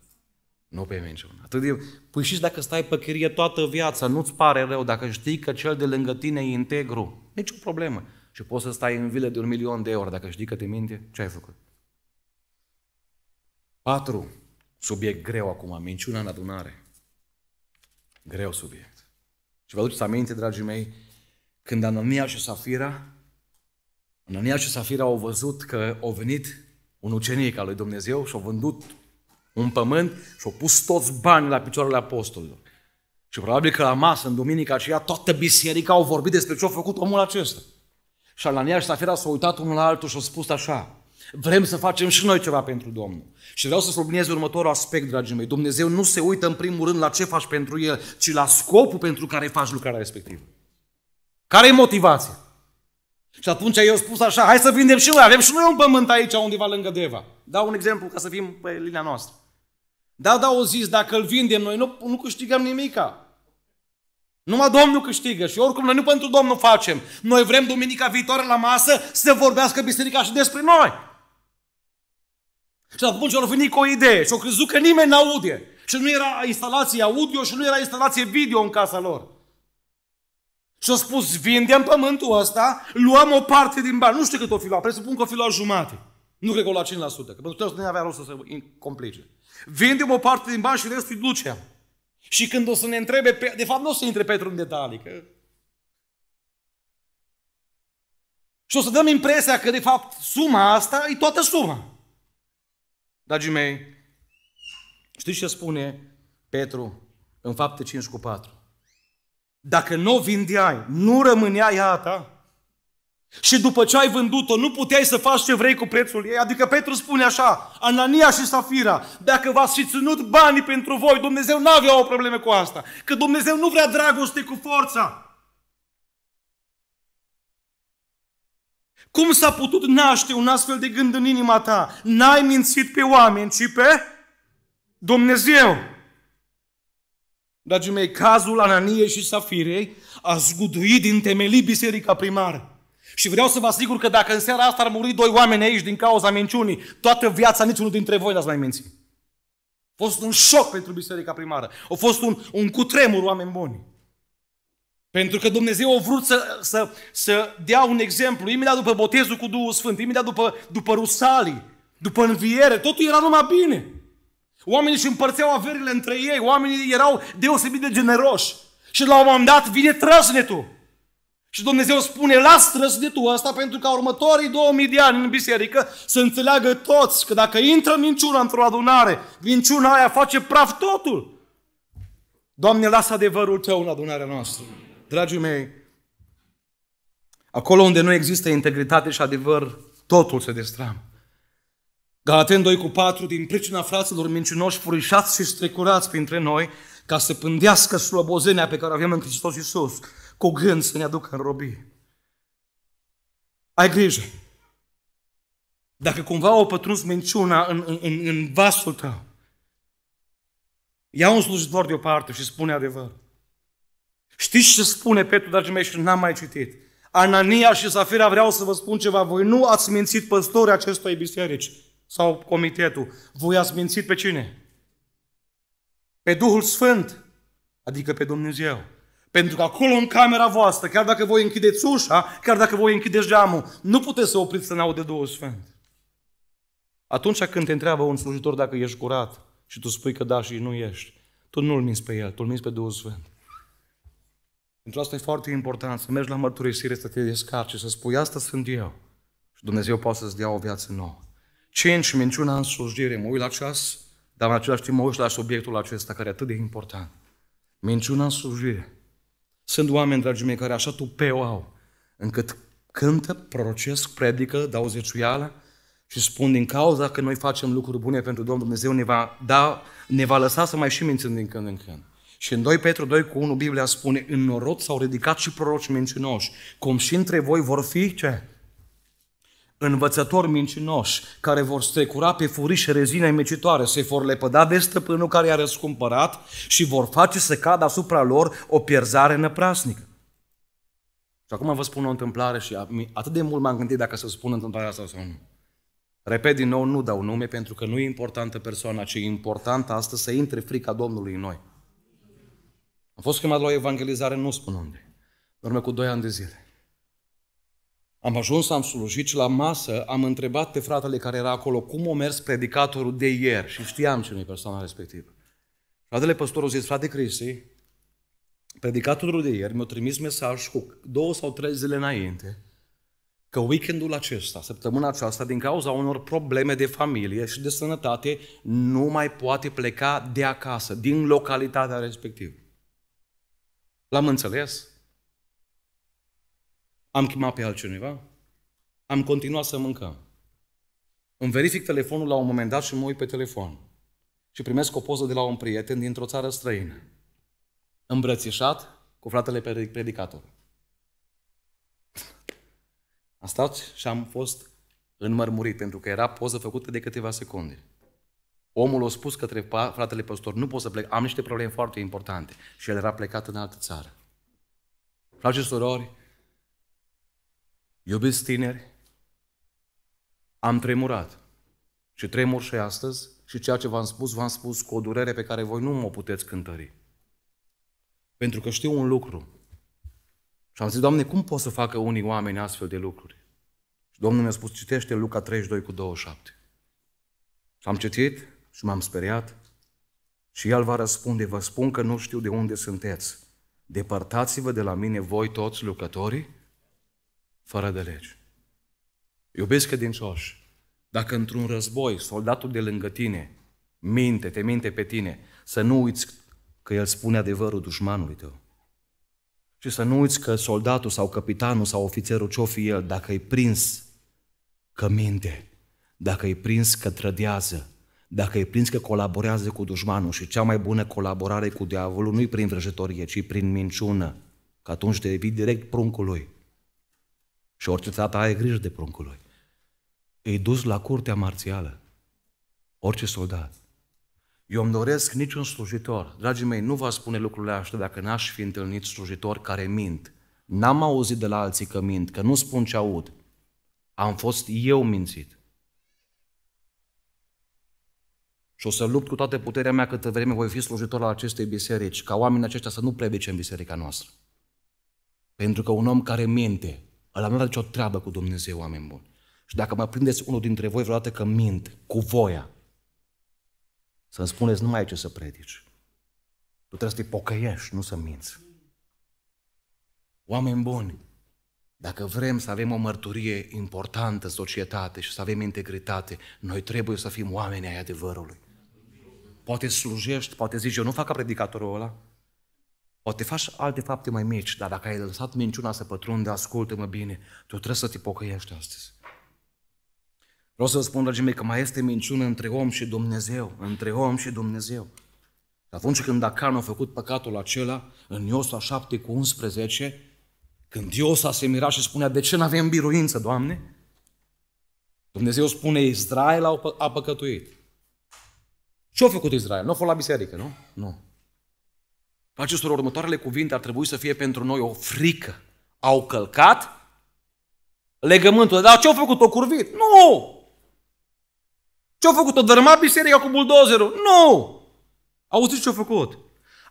nu pe minciună. Atât de... Păi știți dacă stai pe chirie toată viața, nu-ți pare rău dacă știi că cel de lângă tine e integru. Nici o problemă. Și poți să stai în vilă de un milion de euro dacă știi că te minte. Ce ai făcut? Patru. Subiect greu acum, minciuna în adunare. Greu subiect. Și vă aduceți aminte, dragii mei, când Anania și Safira, Anania și Safira au văzut că au venit un ucenic al lui Dumnezeu și au vândut un pământ și au pus toți banii la picioarele apostolilor. Și probabil că la masă, în duminica aceea, toată biserica au vorbit despre ce a făcut omul acesta. Și Anania și Safira s-au uitat unul la altul și au spus așa, Vrem să facem și noi ceva pentru Domnul. Și vreau să subliniez următorul aspect, dragii mei. Dumnezeu nu se uită în primul rând la ce faci pentru El, ci la scopul pentru care faci lucrarea respectivă. Care e motivația? Și atunci eu spus așa, hai să vindem și noi, avem și noi un pământ aici undeva lângă Deva. Dau un exemplu ca să fim pe linia noastră. Da, da, o zis, dacă îl vindem noi, nu, nu câștigăm nimica. Numai Domnul câștigă și oricum noi nu pentru Domnul facem. Noi vrem duminica viitoare la masă să vorbească biserica și despre noi. Și atunci au venit cu o idee și au crezut că nimeni nu aude Și nu era instalație audio și nu era instalație video în casa lor. Și au spus, vindem pământul ăsta, luăm o parte din bani. Nu știu cât o fi luat, presupun că o fi luat jumate. Nu cred că o la 5%, că pentru că nu avea rost să se complice. Vindem o parte din bani și restul îi ducem. Și când o să ne întrebe, pe... de fapt nu o să intre Petru în detalii, că... Și o să dăm impresia că de fapt suma asta e toată suma. Dragii mei, știți ce spune Petru în fapte 5 cu 4? Dacă nu o vindeai, nu rămânea ea a ta. Și după ce ai vândut-o, nu puteai să faci ce vrei cu prețul ei. Adică Petru spune așa, Anania și Safira, dacă v-ați fi ținut banii pentru voi, Dumnezeu nu avea o problemă cu asta. Că Dumnezeu nu vrea dragoste cu forța. Cum s-a putut naște un astfel de gând în inima ta? N-ai mințit pe oameni, ci pe Dumnezeu. Dragii mei, cazul Ananiei și Safirei a zguduit din temelii biserica primară. Și vreau să vă asigur că dacă în seara asta ar muri doi oameni aici din cauza minciunii, toată viața niciunul dintre voi n-ați mai mințit. A fost un șoc pentru biserica primară. A fost un, un cutremur oameni buni. Pentru că Dumnezeu a vrut să, să, să dea un exemplu. Imediat după botezul cu Duhul Sfânt, imediat după, după rusalii, după înviere, totul era numai bine. Oamenii își împărțeau averile între ei, oamenii erau deosebit de generoși. Și la un moment dat vine trăsnetul. Și Dumnezeu spune, las trăsnetul ăsta pentru ca următorii 2000 de ani în biserică să înțeleagă toți că dacă intră minciuna într-o adunare, minciuna aia face praf totul. Doamne, lasă adevărul Tău în adunarea noastră. Dragii mei, acolo unde nu există integritate și adevăr, totul se destramă. Galaten 2 cu 4, din pricina fraților mincinoși, furișați și strecurați printre noi, ca să pândească slobozenia pe care o avem în Hristos Iisus, cu gând să ne aducă în robie. Ai grijă! Dacă cumva o pătruns minciuna în, în, în, în vasul tău, ia un slujitor deoparte și spune adevărul. Știți ce spune Petru, dragii mei, și n-am mai citit. Anania și Safira vreau să vă spun ceva. Voi nu ați mințit păstorii acestui biserici sau comitetul. Voi ați mințit pe cine? Pe Duhul Sfânt, adică pe Dumnezeu. Pentru că acolo în camera voastră, chiar dacă voi închideți ușa, chiar dacă voi închideți geamul, nu puteți să opriți să ne aude Duhul Sfânt. Atunci când te întreabă un slujitor dacă ești curat și tu spui că da și nu ești, tu nu-l minți pe el, tu-l minți pe Duhul Sfânt. Pentru asta e foarte important să mergi la mărturisire, să te descarci și să spui, asta sunt eu. Și Dumnezeu poate să-ți dea o viață nouă. Cinci, minciuna în slujire. Mă uit la ceas, dar în același timp mă uit la subiectul acesta care e atât de important. Minciuna în slujire. Sunt oameni, dragii mei, care așa tupeu au, încât cântă, procesc, predică, dau zeciuială și spun din cauza că noi facem lucruri bune pentru Domnul Dumnezeu ne va, da, ne va lăsa să mai și mințim din când în când. Și în 2 Petru 2 cu 1 Biblia spune, în norod s-au ridicat și proroci mincinoși, cum și între voi vor fi ce? învățători mincinoși care vor strecura pe furișe rezine mecitoare, se vor lepăda de stăpânul care i-a răscumpărat și vor face să cadă asupra lor o pierzare năprasnică. Și acum vă spun o întâmplare și atât de mult m-am gândit dacă să spun întâmplarea asta sau nu. Repet din nou, nu dau nume pentru că nu e importantă persoana, ci e importantă astăzi să intre frica Domnului în noi. Am fost chemat la o evangelizare, nu spun unde. În urmă cu doi ani de zile. Am ajuns, am slujit și la masă am întrebat pe fratele care era acolo cum o mers predicatorul de ieri și știam cine i persoana respectivă. Fratele păstorul zis, frate Cristi, predicatorul de ieri mi-a trimis mesaj cu două sau trei zile înainte că weekendul acesta, săptămâna aceasta, din cauza unor probleme de familie și de sănătate, nu mai poate pleca de acasă, din localitatea respectivă. L-am înțeles? Am chemat pe altcineva? Am continuat să mâncăm. Îmi verific telefonul la un moment dat și mă uit pe telefon. Și primesc o poză de la un prieten dintr-o țară străină. Îmbrățișat cu fratele predicator. Am stat și am fost înmărmurit, pentru că era poză făcută de câteva secunde. Omul a spus către fratele păstor, nu pot să plec, am niște probleme foarte importante. Și el era plecat în altă țară. Frate și surori, iubiți tineri, am tremurat. Și tremur și astăzi și ceea ce v-am spus, v-am spus cu o durere pe care voi nu mă puteți cântări. Pentru că știu un lucru. Și am zis, Doamne, cum pot să facă unii oameni astfel de lucruri? Și Domnul mi-a spus, citește Luca 32 cu 27. Și am citit și m-am speriat. Și el va răspunde, vă spun că nu știu de unde sunteți. Depărtați-vă de la mine voi toți lucrătorii, fără de legi. din credincioși, dacă într-un război soldatul de lângă tine minte, te minte pe tine, să nu uiți că el spune adevărul dușmanului tău. Și să nu uiți că soldatul sau capitanul sau ofițerul, ce-o fi el, dacă e prins că minte, dacă e prins că trădează, dacă e prins că colaborează cu dușmanul și cea mai bună colaborare cu diavolul nu-i prin vrăjătorie, ci prin minciună, că atunci te evit direct pruncului. Și orice tată are grijă de pruncul lui. E dus la curtea marțială. Orice soldat. Eu îmi doresc niciun slujitor. Dragii mei, nu vă spune lucrurile astea dacă n-aș fi întâlnit slujitori care mint. N-am auzit de la alții că mint, că nu spun ce aud. Am fost eu mințit. Și o să lupt cu toată puterea mea câtă vreme voi fi slujitor la acestei biserici, ca oamenii aceștia să nu predice în biserica noastră. Pentru că un om care minte, ăla nu are nicio treabă cu Dumnezeu, oameni buni. Și dacă mă prindeți unul dintre voi vreodată că mint, cu voia, să-mi spuneți numai ce să predici. Tu trebuie să te pocăiești, nu să minți. Oameni buni, dacă vrem să avem o mărturie importantă în societate și să avem integritate, noi trebuie să fim oameni ai adevărului. Poate slujești, poate zici, eu nu fac ca predicatorul ăla. Poate faci alte fapte mai mici, dar dacă ai lăsat minciuna să pătrunde, ascultă-mă bine, tu trebuie să te pocăiești astăzi. Vreau să vă spun, dragii mei, că mai este minciună între om și Dumnezeu, între om și Dumnezeu. Atunci când Acan a făcut păcatul acela, în Iosua 7 cu 11, când Iosua se mira și spunea, de ce nu avem biruință, Doamne? Dumnezeu spune, Israel a păcătuit. Ce-a făcut Israel? Nu a fost la biserică, nu? Nu. Acestor următoarele cuvinte ar trebui să fie pentru noi o frică. Au călcat legământul. Dar ce-au făcut? O curvit? Nu! Ce-au făcut? O dărâmat biserica cu buldozerul? Nu! Au zis ce-au făcut?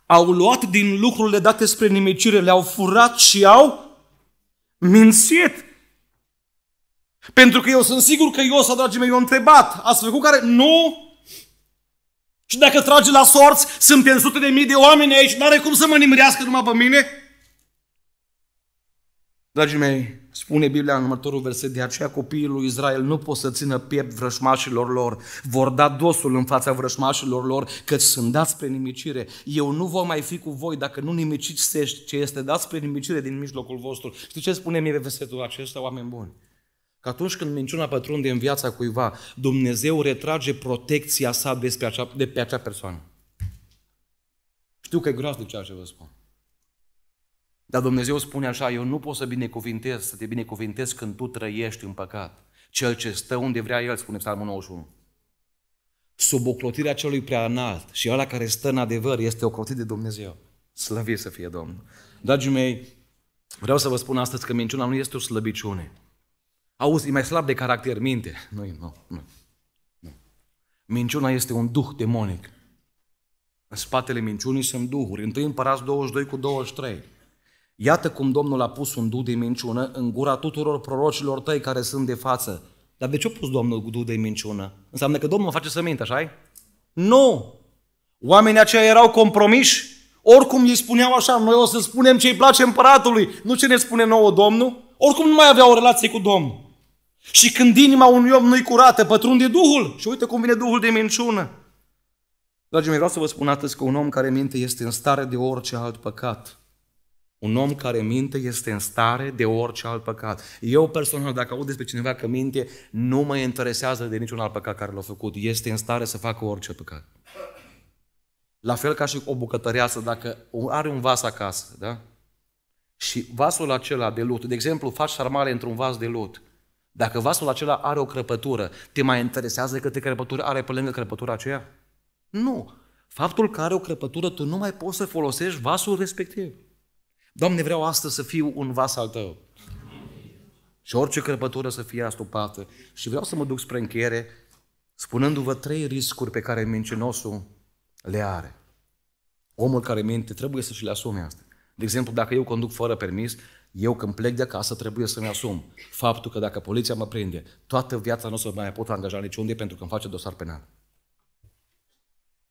Au luat din lucrurile date spre nimicire, le-au furat și au mințit. Pentru că eu sunt sigur că Iosa, dragii mei, i-a întrebat. Ați făcut care? Nu! Și dacă trage la sorți, sunt pe sute de mii de oameni aici, nu are cum să mă nimărească numai pe mine. Dragii mei, spune Biblia în următorul verset, de aceea copiii lui Israel nu pot să țină piept vrășmașilor lor, vor da dosul în fața vrășmașilor lor, căci sunt dați spre nimicire. Eu nu voi mai fi cu voi dacă nu nimiciți ce este dat spre nimicire din mijlocul vostru. Știți ce spune mie versetul acesta, oameni buni? Că atunci când minciuna pătrunde în viața cuiva, Dumnezeu retrage protecția sa despre acea, de pe acea persoană. Știu că e groaznic ceea ce vă spun. Dar Dumnezeu spune așa, eu nu pot să binecuvintez, să te binecuvintez când tu trăiești în păcat. Cel ce stă unde vrea el, spune Psalmul 91. Sub oclotirea celui prea înalt și ăla care stă în adevăr este ocrotit de Dumnezeu. Slăvit să fie Domnul. Dragii mei, vreau să vă spun astăzi că minciuna nu este o slăbiciune. Auzi, e mai slab de caracter, minte. Nu, nu, nu. nu. Minciuna este un duh demonic. În spatele minciunii sunt duhuri. Întâi împărați 22 cu 23. Iată cum Domnul a pus un duh de minciună în gura tuturor prorocilor tăi care sunt de față. Dar de ce a pus Domnul cu duh de minciună? Înseamnă că Domnul face să minte, așa Nu! Oamenii aceia erau compromiși. Oricum îi spuneau așa, noi o să spunem ce îi place împăratului, nu ce ne spune nouă Domnul. Oricum nu mai aveau o relație cu Domnul. Și când inima unui om nu-i curată, pătrunde Duhul. Și uite cum vine Duhul de minciună. Dragii mei, vreau să vă spun astăzi că un om care minte este în stare de orice alt păcat. Un om care minte este în stare de orice alt păcat. Eu personal, dacă aud despre cineva că minte, nu mă interesează de niciun alt păcat care l-a făcut. Este în stare să facă orice păcat. La fel ca și o bucătăreasă, dacă are un vas acasă, da? Și vasul acela de lut, de exemplu, faci sarmale într-un vas de lut, dacă vasul acela are o crăpătură, te mai interesează câte crăpături are pe lângă crăpătura aceea? Nu. Faptul că are o crăpătură, tu nu mai poți să folosești vasul respectiv. Doamne, vreau astăzi să fiu un vas al tău. Și orice crăpătură să fie astupată. Și vreau să mă duc spre încheiere, spunându-vă trei riscuri pe care mincinosul le are. Omul care minte trebuie să și le asume asta. De exemplu, dacă eu conduc fără permis, eu când plec de acasă trebuie să-mi asum faptul că dacă poliția mă prinde, toată viața nu o să mai pot angaja niciunde pentru că îmi face dosar penal.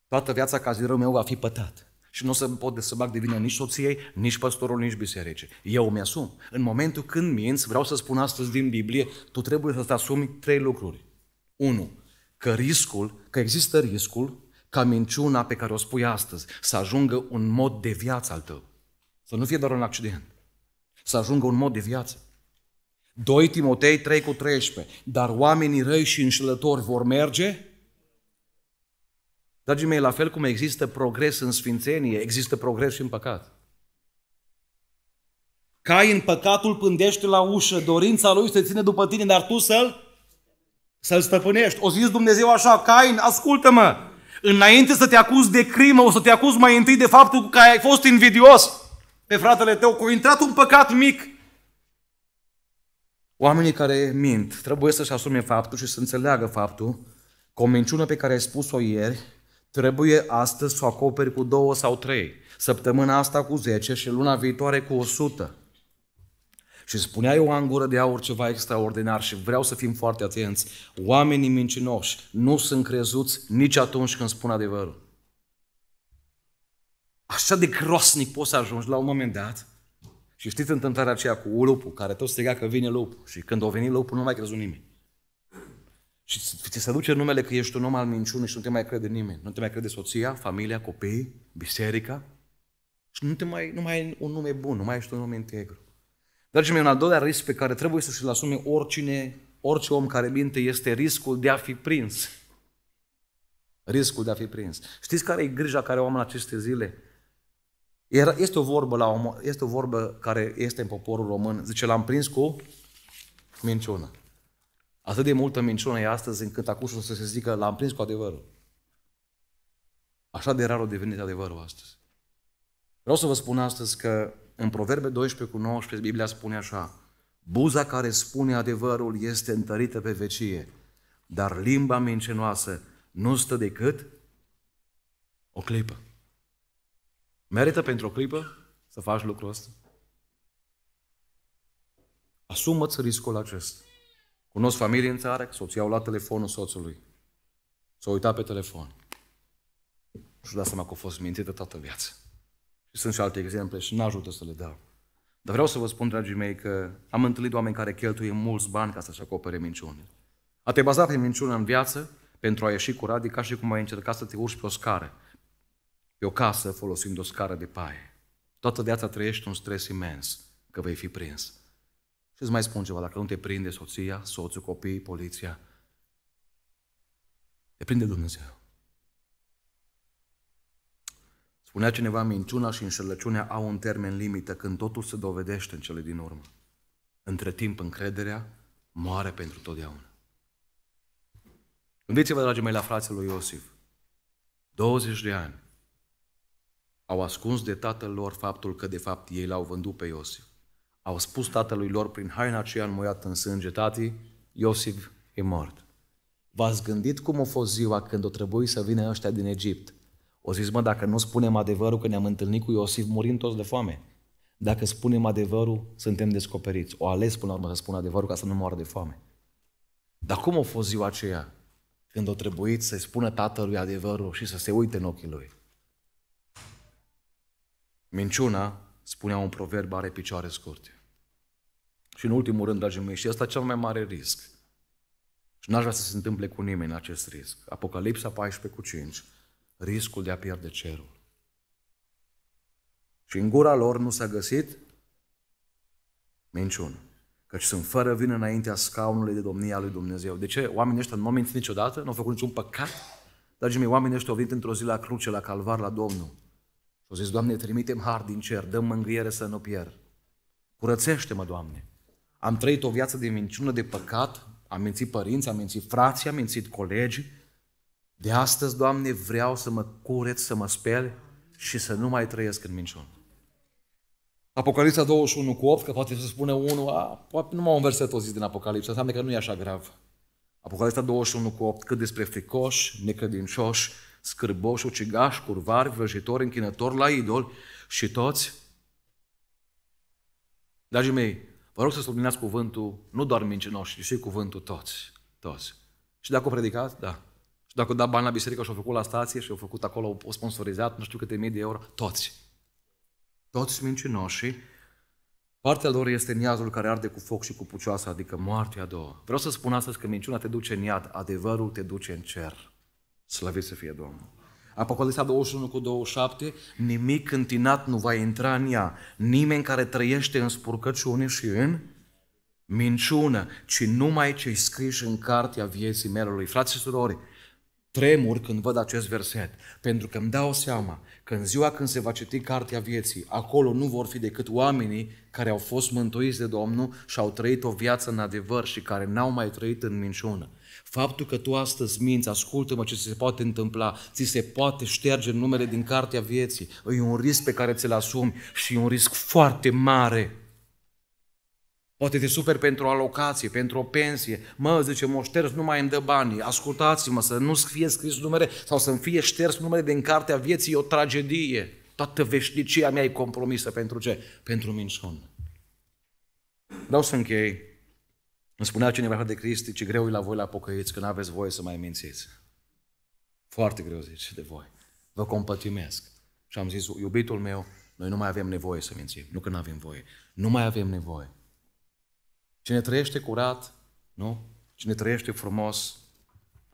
Toată viața cazierul meu va fi pătat. Și nu o să pot să bag de vină nici soției, nici păstorul, nici biserice. Eu mi-asum. În momentul când minți, vreau să spun astăzi din Biblie, tu trebuie să-ți asumi trei lucruri. Unu, Că riscul, că există riscul ca minciuna pe care o spui astăzi să ajungă un mod de viață al tău. Să nu fie doar un accident să ajungă un mod de viață. 2 Timotei 3 cu 13. Dar oamenii răi și înșelători vor merge? Dragii mei, la fel cum există progres în sfințenie, există progres și în păcat. Cai în păcatul pândește la ușă, dorința lui se ține după tine, dar tu să-l să-l stăpânești. O zis Dumnezeu așa, Cain, ascultă-mă, înainte să te acuz de crimă, o să te acuz mai întâi de faptul că ai fost invidios pe fratele tău că a intrat un păcat mic. Oamenii care mint trebuie să-și asume faptul și să înțeleagă faptul că o minciună pe care ai spus-o ieri trebuie astăzi să o acoperi cu două sau trei, săptămâna asta cu 10 și luna viitoare cu 100. Și spunea eu în gură de aur ceva extraordinar și vreau să fim foarte atenți. Oamenii mincinoși nu sunt crezuți nici atunci când spun adevărul. Așa de grosnic poți să ajungi la un moment dat. Și știți întâmplarea aceea cu lupul, care tot striga că vine lupul. Și când o venit lupul, nu mai crezut nimeni. Și ți se duce numele că ești un om al minciunii și nu te mai crede nimeni. Nu te mai crede soția, familia, copiii, biserica. Și nu, te mai, nu mai ai un nume bun, nu mai ești un om integru. Dragii mei, un al doilea risc pe care trebuie să și-l asume oricine, orice om care minte este riscul de a fi prins. Riscul de a fi prins. Știți care e grija care o am în aceste zile? Era, este, o vorbă la, este o vorbă care este în poporul român. Zice, l-am prins cu minciună. Atât de multă minciună e astăzi încât acușul să se zică l-am prins cu adevărul. Așa de rar o devenit adevărul astăzi. Vreau să vă spun astăzi că în Proverbe 12 cu 19 Biblia spune așa Buza care spune adevărul este întărită pe vecie, dar limba mincinoasă nu stă decât o clipă. Merită pentru o clipă să faci lucrul ăsta? Asumă-ți riscul acesta. Cunosc familie în țară, soția au luat telefonul soțului. S-a uitat pe telefon. Și da seama că a fost mințită toată viața. Și sunt și alte exemple și nu ajută să le dau. Dar vreau să vă spun, dragii mei, că am întâlnit oameni care cheltuie mulți bani ca să-și acopere minciunile. A te baza pe minciună în viață pentru a ieși curat, e ca și cum ai încercat să te urci pe o scară. Pe o casă folosind o scară de paie. Toată viața trăiești un stres imens că vei fi prins. Și îți mai spun ceva, dacă nu te prinde soția, soțul, copiii, poliția, te prinde Dumnezeu. Spunea cineva, minciuna și înșelăciunea au un termen limită când totul se dovedește în cele din urmă. Între timp, încrederea moare pentru totdeauna. Gândiți-vă, dragii mei, la fratele lui Iosif. 20 de ani au ascuns de tatăl lor faptul că de fapt ei l-au vândut pe Iosif. Au spus tatălui lor prin haina aceea înmuiată în sânge, tati, Iosif e mort. V-ați gândit cum a fost ziua când o trebuie să vină ăștia din Egipt? O zis, mă, dacă nu spunem adevărul că ne-am întâlnit cu Iosif, murim toți de foame. Dacă spunem adevărul, suntem descoperiți. O ales până la urmă să spun adevărul ca să nu moară de foame. Dar cum a fost ziua aceea când o trebuit să-i spună tatălui adevărul și să se uite în ochii lui? Minciuna, spunea un proverb, are picioare scurte. Și în ultimul rând, dragii mei, și ăsta cel mai mare risc. Și n-aș vrea să se întâmple cu nimeni acest risc. Apocalipsa 14 cu 5, riscul de a pierde cerul. Și în gura lor nu s-a găsit minciună. Căci sunt fără vină înaintea scaunului de domnia lui Dumnezeu. De ce? Oamenii ăștia nu au mințit niciodată, nu au făcut niciun păcat. Dragii mei, oamenii ăștia au venit într-o zi la cruce, la calvar, la Domnul. O zis, Doamne, trimitem har din cer, dăm mângâiere să nu pierd. Curățește-mă, Doamne. Am trăit o viață de minciună, de păcat, am mințit părinți, am mințit frații, am mințit colegi. De astăzi, Doamne, vreau să mă cureț, să mă speli și să nu mai trăiesc în minciună. Apocalipsa 21 cu 8, că poate să spună unul, a, poate numai un verset o zis din Apocalipsa, înseamnă că nu e așa grav. Apocalipsa 21 cu 8, cât despre fricoși, necredincioși, scârboși, ucigași, curvari, vrăjitori, închinători la idol și toți. Dragii mei, vă rog să subliniați cuvântul, nu doar mincinoși, și cuvântul toți, toți. Și dacă o predicați, da. Și dacă o dat bani la biserică și o făcut la stație și o făcut acolo, o sponsorizat, nu știu câte mii de euro, toți. Toți mincinoșii Partea lor este niazul care arde cu foc și cu pucioasă, adică moartea a doua. Vreau să spun astăzi că minciuna te duce în iad, adevărul te duce în cer. Slăvit să fie Domnul. Apocalipsa 21 cu 27, nimic întinat nu va intra în ea, nimeni care trăiește în spurcăciune și în minciună, ci numai cei scriși în cartea vieții merului. Frați și surori, tremur când văd acest verset, pentru că îmi dau seama că în ziua când se va citi Cartea Vieții, acolo nu vor fi decât oamenii care au fost mântuiți de Domnul și au trăit o viață în adevăr și care n-au mai trăit în minciună. Faptul că tu astăzi minți, ascultă-mă ce se poate întâmpla, ți se poate șterge numele din Cartea Vieții, e un risc pe care ți-l asumi și e un risc foarte mare. Poate te suferi pentru o alocație, pentru o pensie. Mă, zice, mă șters, nu mai îmi dă banii. Ascultați-mă, să nu fie scris numere sau să-mi fie șters numele din cartea vieții, e o tragedie. Toată veșnicia mea e compromisă pentru ce? Pentru minciună. Vreau să închei. Îmi spunea cineva de Cristi, ce greu e la voi la pocăiți, că nu aveți voie să mai mințiți. Foarte greu, zice, de voi. Vă compătimesc. Și am zis, iubitul meu, noi nu mai avem nevoie să mințim. Nu că nu avem voie. Nu mai avem nevoie. Cine trăiește curat, nu? Cine trăiește frumos,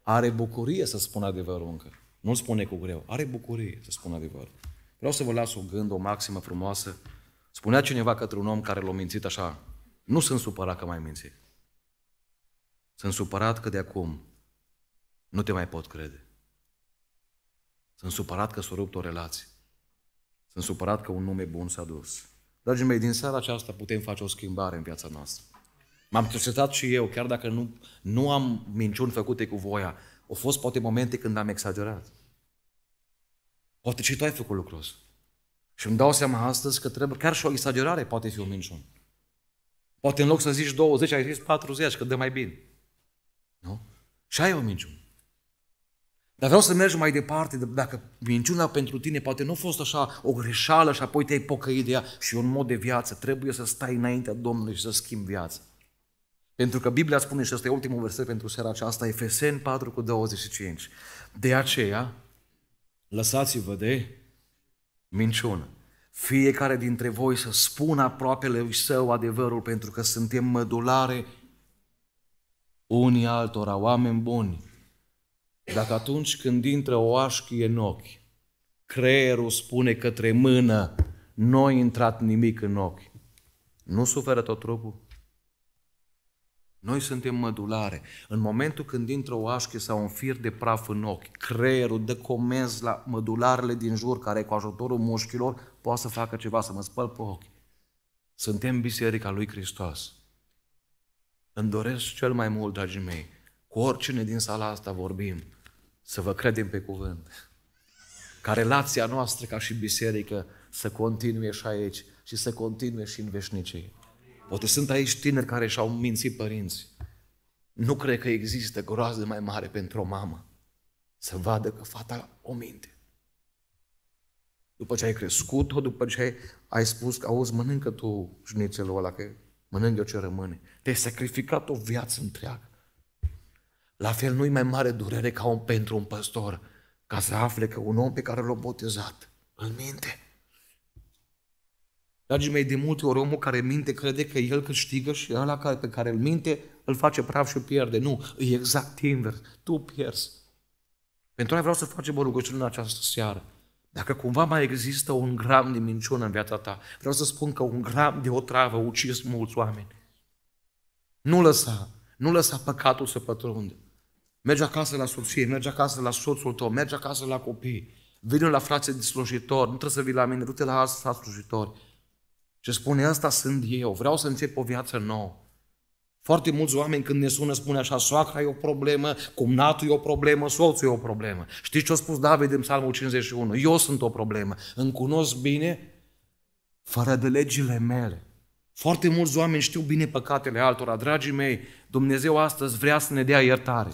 are bucurie să spună adevărul încă. Nu spune cu greu, are bucurie să spună adevărul. Vreau să vă las o gând, o maximă frumoasă. Spunea cineva către un om care l-a mințit așa, nu sunt supărat că mai minți. Sunt supărat că de acum nu te mai pot crede. Sunt supărat că s-a rupt o relație. Sunt supărat că un nume bun s-a dus. Dragii mei, din seara aceasta putem face o schimbare în viața noastră. M-am tristetat și eu, chiar dacă nu, nu am minciuni făcute cu voia. Au fost poate momente când am exagerat. Poate și tu ai făcut lucrul ăsta. Și îmi dau seama astăzi că trebuie, chiar și o exagerare poate fi o minciună. Poate în loc să zici 20, ai zis 40, că de mai bine. Nu? Și ai o minciună. Dar vreau să mergi mai departe, dacă minciuna pentru tine poate nu a fost așa o greșeală și apoi te-ai pocăit de ea și un mod de viață, trebuie să stai înaintea Domnului și să schimbi viața. Pentru că Biblia spune, și ăsta e ultimul verset pentru seara aceasta, Efeseni 4 cu 25. De aceea, lăsați-vă de minciună. Fiecare dintre voi să spună aproapele său adevărul, pentru că suntem mădulare unii altora, oameni buni. Dacă atunci când intră o așchie în ochi, creierul spune către mână, nu a intrat nimic în ochi, nu suferă tot trupul? Noi suntem mădulare. În momentul când intră o așche sau un fir de praf în ochi, creierul dă comenzi la mădularele din jur, care cu ajutorul mușchilor poate să facă ceva, să mă spăl pe ochi. Suntem biserica lui Hristos. Îmi doresc cel mai mult, dragii mei, cu oricine din sala asta vorbim, să vă credem pe cuvânt. Ca relația noastră ca și biserică să continue și aici și să continue și în veșnicie. Poate sunt aici tineri care și-au mințit părinți. Nu cred că există groază mai mare pentru o mamă să vadă că fata o minte. După ce ai crescut-o, după ce ai, spus că auzi, mănâncă tu șnițelul ăla, că mănâncă eu ce rămâne. Te-ai sacrificat o viață întreagă. La fel nu-i mai mare durere ca un, pentru un păstor ca să afle că un om pe care l-a botezat îl minte. Dragii mei, de multe ori omul care minte crede că el câștigă și ăla care, pe care îl minte îl face praf și pierde. Nu, e exact invers. Tu pierzi. Pentru aia vreau să facem o rugăciune în această seară. Dacă cumva mai există un gram de minciună în viața ta, vreau să spun că un gram de o travă ucis mulți oameni. Nu lăsa, nu lăsa păcatul să pătrundă. Mergi acasă la soție, mergi acasă la soțul tău, mergi acasă la copii, vine la frații de slujitori, nu trebuie să vii la mine, du-te la asta slujitori. Și spune, asta sunt eu, vreau să încep o viață nouă. Foarte mulți oameni când ne sună spune așa, soacra e o problemă, cumnatul e o problemă, soțul e o problemă. Știți ce a spus David în psalmul 51? Eu sunt o problemă, îmi cunosc bine fără de legile mele. Foarte mulți oameni știu bine păcatele altora. Dragii mei, Dumnezeu astăzi vrea să ne dea iertare.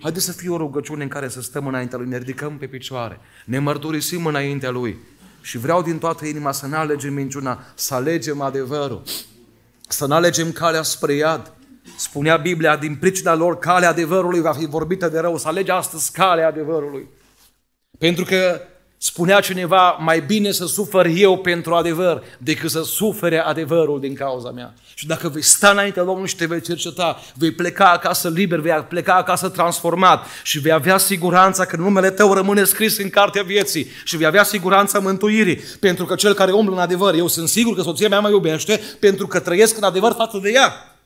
Haideți să fie o rugăciune în care să stăm înaintea Lui, ne ridicăm pe picioare, ne mărturisim înaintea Lui și vreau din toată inima să ne alegem minciuna, să alegem adevărul, să ne alegem calea spre iad. Spunea Biblia, din pricina lor, calea adevărului va fi vorbită de rău, să alege astăzi calea adevărului. Pentru că Spunea cineva, mai bine să sufăr eu pentru adevăr decât să sufere adevărul din cauza mea. Și dacă vei sta înaintea Domnului și te vei cerceta, vei pleca acasă liber, vei pleca acasă transformat și vei avea siguranța că numele tău rămâne scris în cartea vieții și vei avea siguranța mântuirii. Pentru că cel care umblă în adevăr, eu sunt sigur că soția mea mă iubește pentru că trăiesc în adevăr față de ea.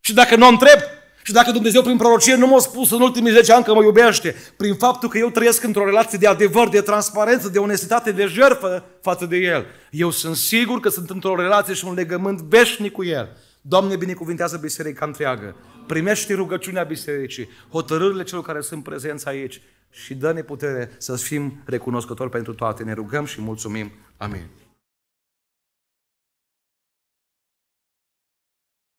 Și dacă nu o întreb, și dacă Dumnezeu prin prorocie nu m-a spus în ultimii 10 ani că mă iubește, prin faptul că eu trăiesc într-o relație de adevăr, de transparență, de onestitate, de jertfă față de El, eu sunt sigur că sunt într-o relație și un legământ veșnic cu El. Doamne, binecuvintează biserica întreagă. Primește rugăciunea bisericii, hotărârile celor care sunt prezenți aici și dă-ne putere să fim recunoscători pentru toate. Ne rugăm și mulțumim. Amin.